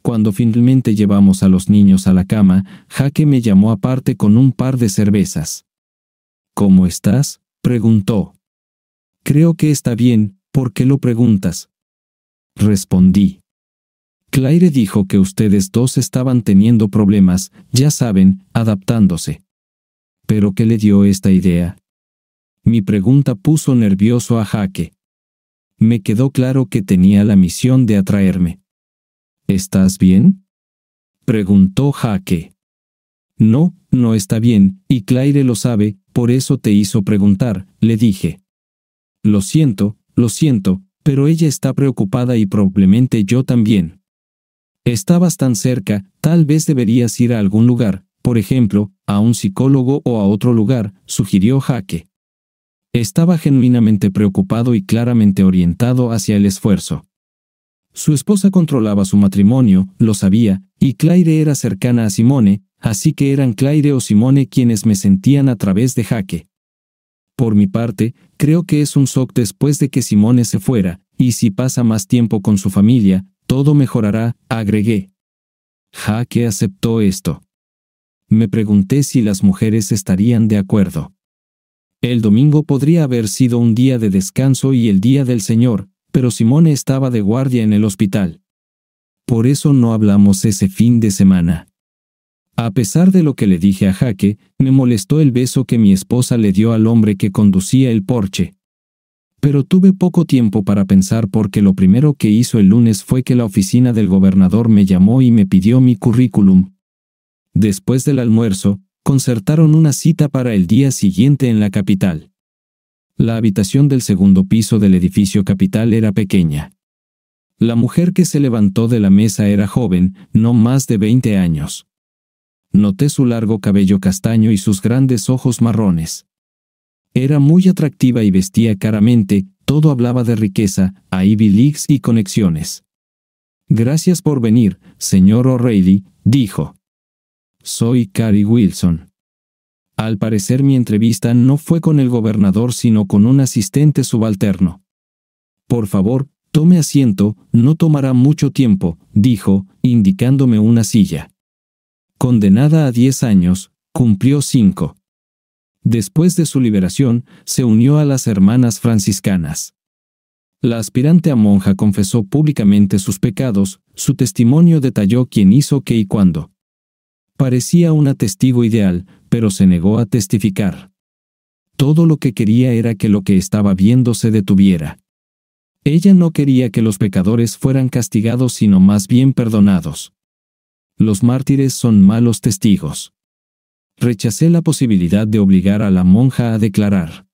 A: Cuando finalmente llevamos a los niños a la cama, Jaque me llamó aparte con un par de cervezas. ¿Cómo estás? preguntó. Creo que está bien, ¿por qué lo preguntas? Respondí. Claire dijo que ustedes dos estaban teniendo problemas, ya saben, adaptándose. ¿Pero qué le dio esta idea? Mi pregunta puso nervioso a Jaque. Me quedó claro que tenía la misión de atraerme. ¿Estás bien? Preguntó Jaque. No, no está bien, y Claire lo sabe, por eso te hizo preguntar, le dije. Lo siento, lo siento, pero ella está preocupada y probablemente yo también. Estabas tan cerca, tal vez deberías ir a algún lugar, por ejemplo, a un psicólogo o a otro lugar, sugirió Jaque. Estaba genuinamente preocupado y claramente orientado hacia el esfuerzo. Su esposa controlaba su matrimonio, lo sabía, y Claire era cercana a Simone, así que eran Claire o Simone quienes me sentían a través de Jaque. Por mi parte, creo que es un shock después de que Simone se fuera, y si pasa más tiempo con su familia, todo mejorará, agregué. Jaque aceptó esto me pregunté si las mujeres estarían de acuerdo. El domingo podría haber sido un día de descanso y el día del Señor, pero Simone estaba de guardia en el hospital. Por eso no hablamos ese fin de semana. A pesar de lo que le dije a Jaque, me molestó el beso que mi esposa le dio al hombre que conducía el porche. Pero tuve poco tiempo para pensar porque lo primero que hizo el lunes fue que la oficina del gobernador me llamó y me pidió mi currículum, Después del almuerzo, concertaron una cita para el día siguiente en la capital. La habitación del segundo piso del edificio capital era pequeña. La mujer que se levantó de la mesa era joven, no más de 20 años. Noté su largo cabello castaño y sus grandes ojos marrones. Era muy atractiva y vestía caramente, todo hablaba de riqueza, a Ivy Leagues y conexiones. Gracias por venir, señor O'Reilly, dijo. Soy Carrie Wilson. Al parecer mi entrevista no fue con el gobernador sino con un asistente subalterno. Por favor, tome asiento, no tomará mucho tiempo, dijo, indicándome una silla. Condenada a 10 años, cumplió 5. Después de su liberación, se unió a las hermanas franciscanas. La aspirante a monja confesó públicamente sus pecados, su testimonio detalló quién hizo qué y cuándo. Parecía una testigo ideal, pero se negó a testificar. Todo lo que quería era que lo que estaba viendo se detuviera. Ella no quería que los pecadores fueran castigados sino más bien perdonados. Los mártires son malos testigos. Rechacé la posibilidad de obligar a la monja a declarar.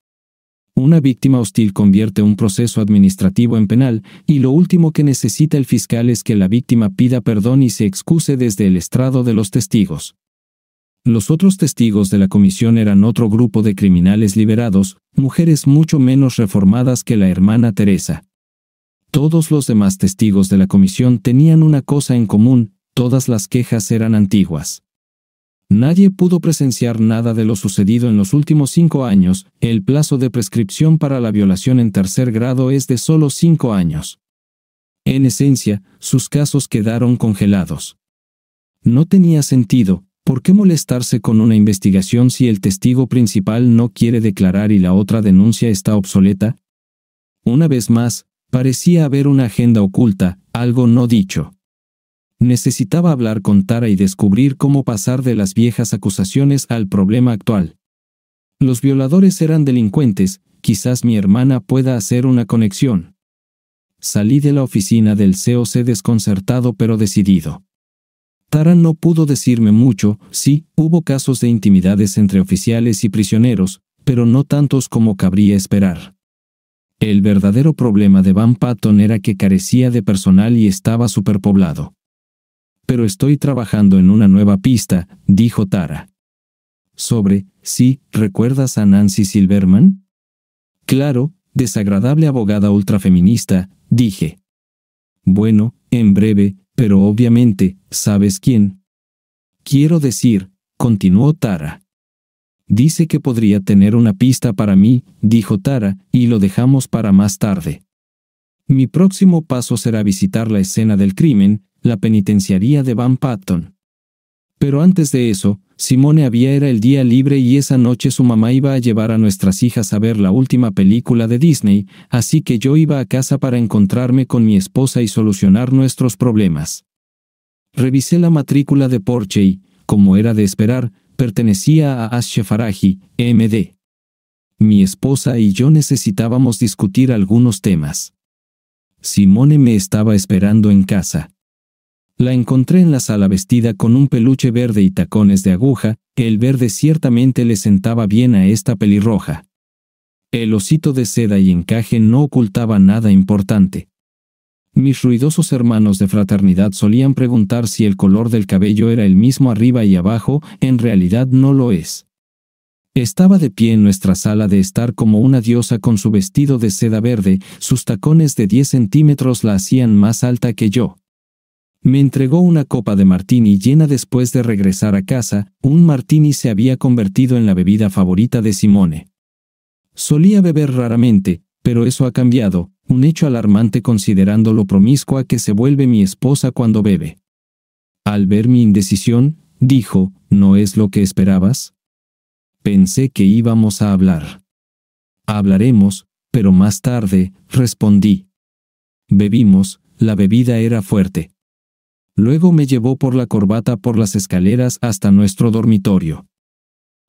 A: Una víctima hostil convierte un proceso administrativo en penal, y lo último que necesita el fiscal es que la víctima pida perdón y se excuse desde el estrado de los testigos. Los otros testigos de la comisión eran otro grupo de criminales liberados, mujeres mucho menos reformadas que la hermana Teresa. Todos los demás testigos de la comisión tenían una cosa en común, todas las quejas eran antiguas. Nadie pudo presenciar nada de lo sucedido en los últimos cinco años, el plazo de prescripción para la violación en tercer grado es de solo cinco años. En esencia, sus casos quedaron congelados. No tenía sentido, ¿por qué molestarse con una investigación si el testigo principal no quiere declarar y la otra denuncia está obsoleta? Una vez más, parecía haber una agenda oculta, algo no dicho. Necesitaba hablar con Tara y descubrir cómo pasar de las viejas acusaciones al problema actual. Los violadores eran delincuentes, quizás mi hermana pueda hacer una conexión. Salí de la oficina del COC desconcertado pero decidido. Tara no pudo decirme mucho, sí, hubo casos de intimidades entre oficiales y prisioneros, pero no tantos como cabría esperar. El verdadero problema de Van Patton era que carecía de personal y estaba superpoblado pero estoy trabajando en una nueva pista, dijo Tara. Sobre, sí, ¿recuerdas a Nancy Silverman? Claro, desagradable abogada ultrafeminista, dije. Bueno, en breve, pero obviamente, ¿sabes quién? Quiero decir, continuó Tara. Dice que podría tener una pista para mí, dijo Tara, y lo dejamos para más tarde. Mi próximo paso será visitar la escena del crimen, la penitenciaría de Van Patton. Pero antes de eso, Simone había era el día libre y esa noche su mamá iba a llevar a nuestras hijas a ver la última película de Disney, así que yo iba a casa para encontrarme con mi esposa y solucionar nuestros problemas. Revisé la matrícula de Porsche y, como era de esperar, pertenecía a Ash MD. Mi esposa y yo necesitábamos discutir algunos temas. Simone me estaba esperando en casa. La encontré en la sala vestida con un peluche verde y tacones de aguja, que el verde ciertamente le sentaba bien a esta pelirroja. El osito de seda y encaje no ocultaba nada importante. Mis ruidosos hermanos de fraternidad solían preguntar si el color del cabello era el mismo arriba y abajo, en realidad no lo es. Estaba de pie en nuestra sala de estar como una diosa con su vestido de seda verde, sus tacones de 10 centímetros la hacían más alta que yo. Me entregó una copa de martini llena después de regresar a casa, un martini se había convertido en la bebida favorita de Simone. Solía beber raramente, pero eso ha cambiado, un hecho alarmante considerando lo promiscua que se vuelve mi esposa cuando bebe. Al ver mi indecisión, dijo, ¿no es lo que esperabas? Pensé que íbamos a hablar. Hablaremos, pero más tarde, respondí. Bebimos, la bebida era fuerte. Luego me llevó por la corbata por las escaleras hasta nuestro dormitorio.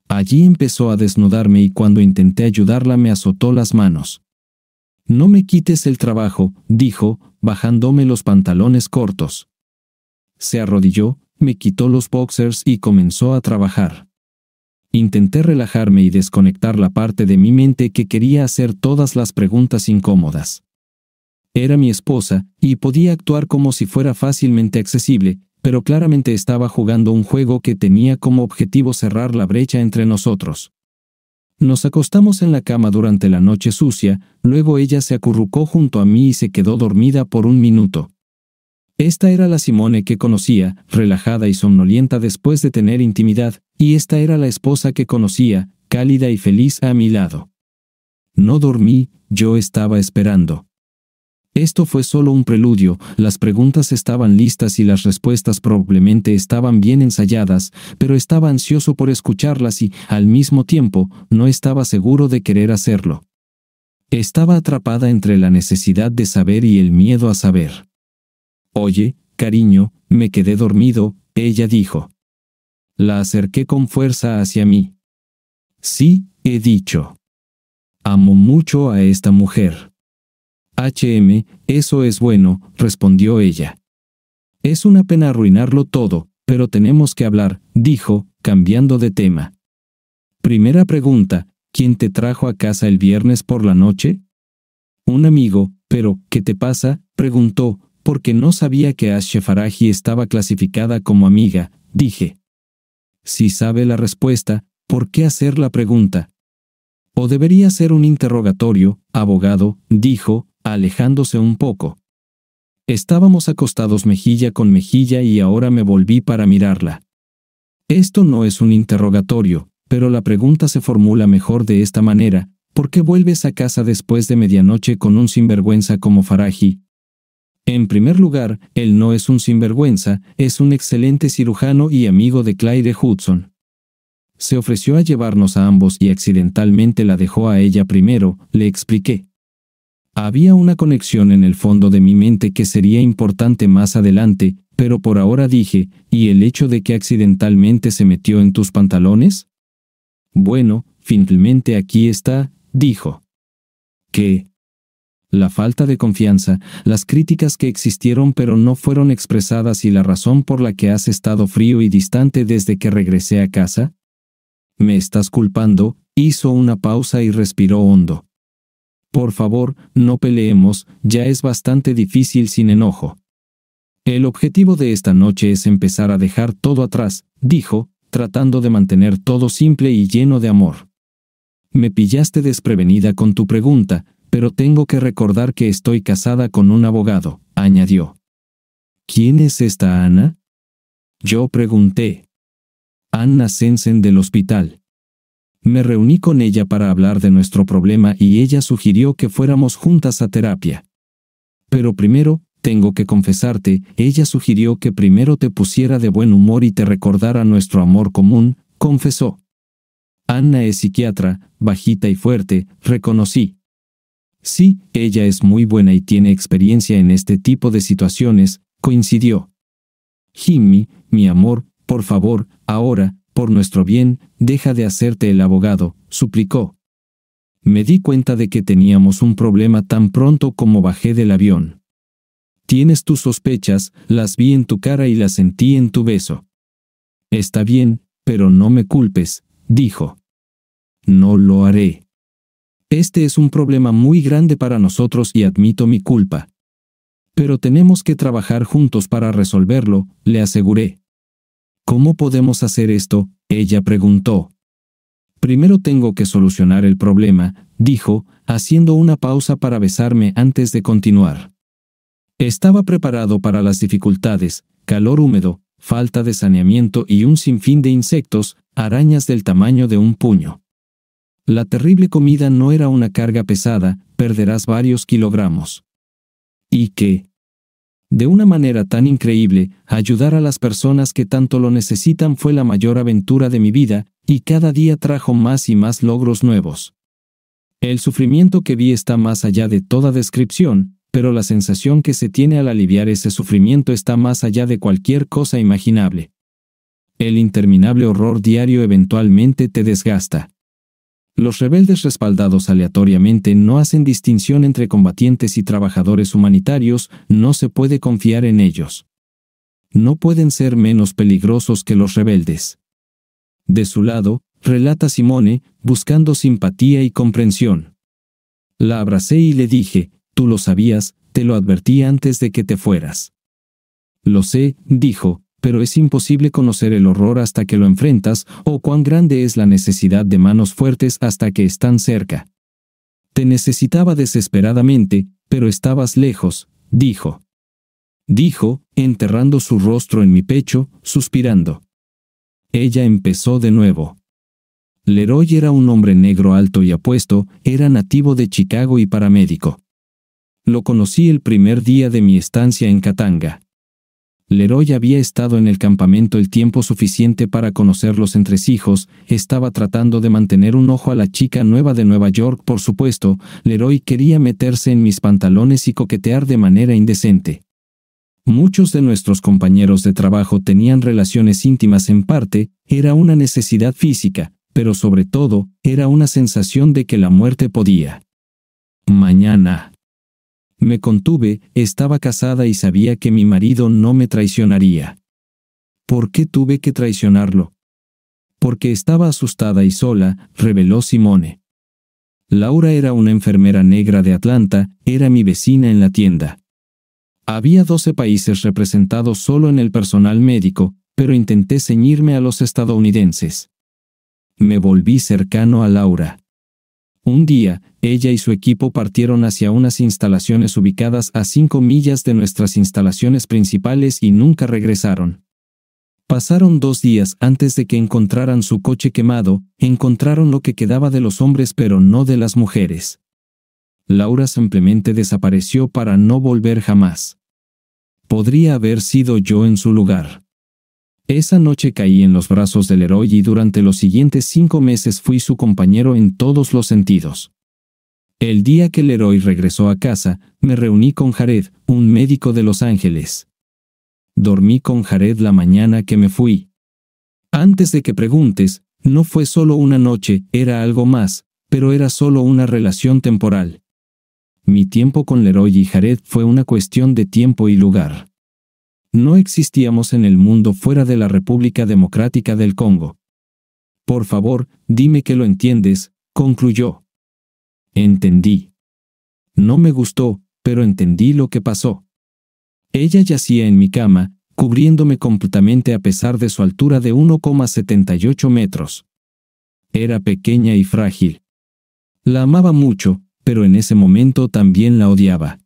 A: Allí empezó a desnudarme y cuando intenté ayudarla me azotó las manos. No me quites el trabajo, dijo, bajándome los pantalones cortos. Se arrodilló, me quitó los boxers y comenzó a trabajar. Intenté relajarme y desconectar la parte de mi mente que quería hacer todas las preguntas incómodas. Era mi esposa, y podía actuar como si fuera fácilmente accesible, pero claramente estaba jugando un juego que tenía como objetivo cerrar la brecha entre nosotros. Nos acostamos en la cama durante la noche sucia, luego ella se acurrucó junto a mí y se quedó dormida por un minuto. Esta era la Simone que conocía, relajada y somnolienta después de tener intimidad, y esta era la esposa que conocía, cálida y feliz a mi lado. No dormí, yo estaba esperando. Esto fue solo un preludio, las preguntas estaban listas y las respuestas probablemente estaban bien ensayadas, pero estaba ansioso por escucharlas y, al mismo tiempo, no estaba seguro de querer hacerlo. Estaba atrapada entre la necesidad de saber y el miedo a saber. Oye, cariño, me quedé dormido, ella dijo. La acerqué con fuerza hacia mí. Sí, he dicho. Amo mucho a esta mujer. HM, eso es bueno, respondió ella. Es una pena arruinarlo todo, pero tenemos que hablar, dijo, cambiando de tema. Primera pregunta, ¿quién te trajo a casa el viernes por la noche? Un amigo, pero, ¿qué te pasa? preguntó, porque no sabía que Ash estaba clasificada como amiga, dije. Si sabe la respuesta, ¿por qué hacer la pregunta? O debería ser un interrogatorio, abogado, dijo, alejándose un poco. Estábamos acostados mejilla con mejilla y ahora me volví para mirarla. Esto no es un interrogatorio, pero la pregunta se formula mejor de esta manera, ¿por qué vuelves a casa después de medianoche con un sinvergüenza como Faraji? En primer lugar, él no es un sinvergüenza, es un excelente cirujano y amigo de Clyde Hudson. Se ofreció a llevarnos a ambos y accidentalmente la dejó a ella primero, le expliqué. Había una conexión en el fondo de mi mente que sería importante más adelante, pero por ahora dije, ¿y el hecho de que accidentalmente se metió en tus pantalones? Bueno, finalmente aquí está, dijo. ¿Qué? La falta de confianza, las críticas que existieron pero no fueron expresadas y la razón por la que has estado frío y distante desde que regresé a casa? ¿Me estás culpando? Hizo una pausa y respiró hondo. Por favor, no peleemos, ya es bastante difícil sin enojo. El objetivo de esta noche es empezar a dejar todo atrás, dijo, tratando de mantener todo simple y lleno de amor. Me pillaste desprevenida con tu pregunta, pero tengo que recordar que estoy casada con un abogado, añadió. ¿Quién es esta Ana? Yo pregunté. Anna Sensen del hospital. Me reuní con ella para hablar de nuestro problema y ella sugirió que fuéramos juntas a terapia. Pero primero, tengo que confesarte, ella sugirió que primero te pusiera de buen humor y te recordara nuestro amor común, confesó. Anna es psiquiatra, bajita y fuerte, reconocí. Sí, ella es muy buena y tiene experiencia en este tipo de situaciones, coincidió. Jimmy, mi amor, por favor, ahora, por nuestro bien, deja de hacerte el abogado, suplicó. Me di cuenta de que teníamos un problema tan pronto como bajé del avión. Tienes tus sospechas, las vi en tu cara y las sentí en tu beso. Está bien, pero no me culpes, dijo. No lo haré. Este es un problema muy grande para nosotros y admito mi culpa. Pero tenemos que trabajar juntos para resolverlo, le aseguré. ¿Cómo podemos hacer esto? ella preguntó. Primero tengo que solucionar el problema, dijo, haciendo una pausa para besarme antes de continuar. Estaba preparado para las dificultades, calor húmedo, falta de saneamiento y un sinfín de insectos, arañas del tamaño de un puño. La terrible comida no era una carga pesada, perderás varios kilogramos. ¿Y qué? de una manera tan increíble, ayudar a las personas que tanto lo necesitan fue la mayor aventura de mi vida, y cada día trajo más y más logros nuevos. El sufrimiento que vi está más allá de toda descripción, pero la sensación que se tiene al aliviar ese sufrimiento está más allá de cualquier cosa imaginable. El interminable horror diario eventualmente te desgasta. Los rebeldes respaldados aleatoriamente no hacen distinción entre combatientes y trabajadores humanitarios, no se puede confiar en ellos. No pueden ser menos peligrosos que los rebeldes. De su lado, relata Simone, buscando simpatía y comprensión. La abracé y le dije, tú lo sabías, te lo advertí antes de que te fueras. Lo sé, dijo, pero es imposible conocer el horror hasta que lo enfrentas o cuán grande es la necesidad de manos fuertes hasta que están cerca. Te necesitaba desesperadamente, pero estabas lejos, dijo. Dijo, enterrando su rostro en mi pecho, suspirando. Ella empezó de nuevo. Leroy era un hombre negro alto y apuesto, era nativo de Chicago y paramédico. Lo conocí el primer día de mi estancia en Katanga. Leroy había estado en el campamento el tiempo suficiente para conocer los entresijos, estaba tratando de mantener un ojo a la chica nueva de Nueva York, por supuesto, Leroy quería meterse en mis pantalones y coquetear de manera indecente. Muchos de nuestros compañeros de trabajo tenían relaciones íntimas en parte, era una necesidad física, pero sobre todo, era una sensación de que la muerte podía. Mañana. Me contuve, estaba casada y sabía que mi marido no me traicionaría. ¿Por qué tuve que traicionarlo? Porque estaba asustada y sola, reveló Simone. Laura era una enfermera negra de Atlanta, era mi vecina en la tienda. Había 12 países representados solo en el personal médico, pero intenté ceñirme a los estadounidenses. Me volví cercano a Laura. Un día, ella y su equipo partieron hacia unas instalaciones ubicadas a cinco millas de nuestras instalaciones principales y nunca regresaron. Pasaron dos días antes de que encontraran su coche quemado, encontraron lo que quedaba de los hombres pero no de las mujeres. Laura simplemente desapareció para no volver jamás. Podría haber sido yo en su lugar. Esa noche caí en los brazos del héroe y durante los siguientes cinco meses fui su compañero en todos los sentidos. El día que el regresó a casa, me reuní con Jared, un médico de Los Ángeles. Dormí con Jared la mañana que me fui. Antes de que preguntes, no fue solo una noche, era algo más, pero era solo una relación temporal. Mi tiempo con Leroy y Jared fue una cuestión de tiempo y lugar. No existíamos en el mundo fuera de la República Democrática del Congo. Por favor, dime que lo entiendes, concluyó. Entendí. No me gustó, pero entendí lo que pasó. Ella yacía en mi cama, cubriéndome completamente a pesar de su altura de 1,78 metros. Era pequeña y frágil. La amaba mucho, pero en ese momento también la odiaba.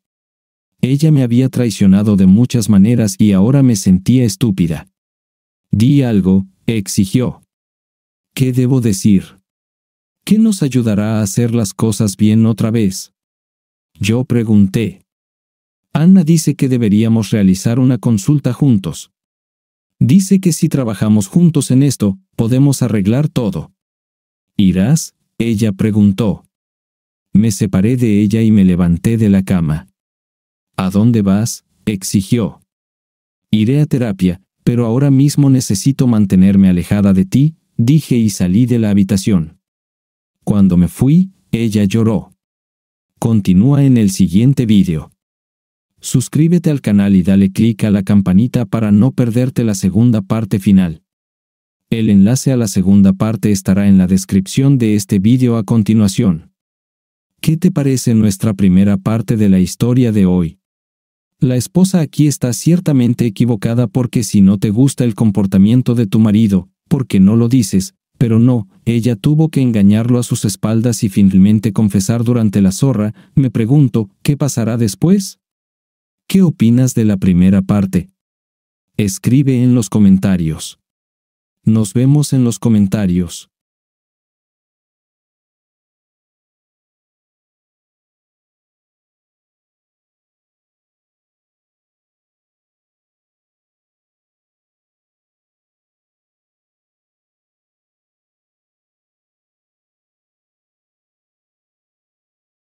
A: Ella me había traicionado de muchas maneras y ahora me sentía estúpida. Di algo, exigió. ¿Qué debo decir? ¿Qué nos ayudará a hacer las cosas bien otra vez? Yo pregunté. Ana dice que deberíamos realizar una consulta juntos. Dice que si trabajamos juntos en esto, podemos arreglar todo. ¿Irás? Ella preguntó. Me separé de ella y me levanté de la cama. ¿A dónde vas? exigió. Iré a terapia, pero ahora mismo necesito mantenerme alejada de ti, dije y salí de la habitación. Cuando me fui, ella lloró. Continúa en el siguiente vídeo. Suscríbete al canal y dale clic a la campanita para no perderte la segunda parte final. El enlace a la segunda parte estará en la descripción de este vídeo a continuación. ¿Qué te parece nuestra primera parte de la historia de hoy? La esposa aquí está ciertamente equivocada porque si no te gusta el comportamiento de tu marido, porque no lo dices? Pero no, ella tuvo que engañarlo a sus espaldas y finalmente confesar durante la zorra, me pregunto, ¿qué pasará después? ¿Qué opinas de la primera parte? Escribe en los comentarios. Nos vemos en los comentarios.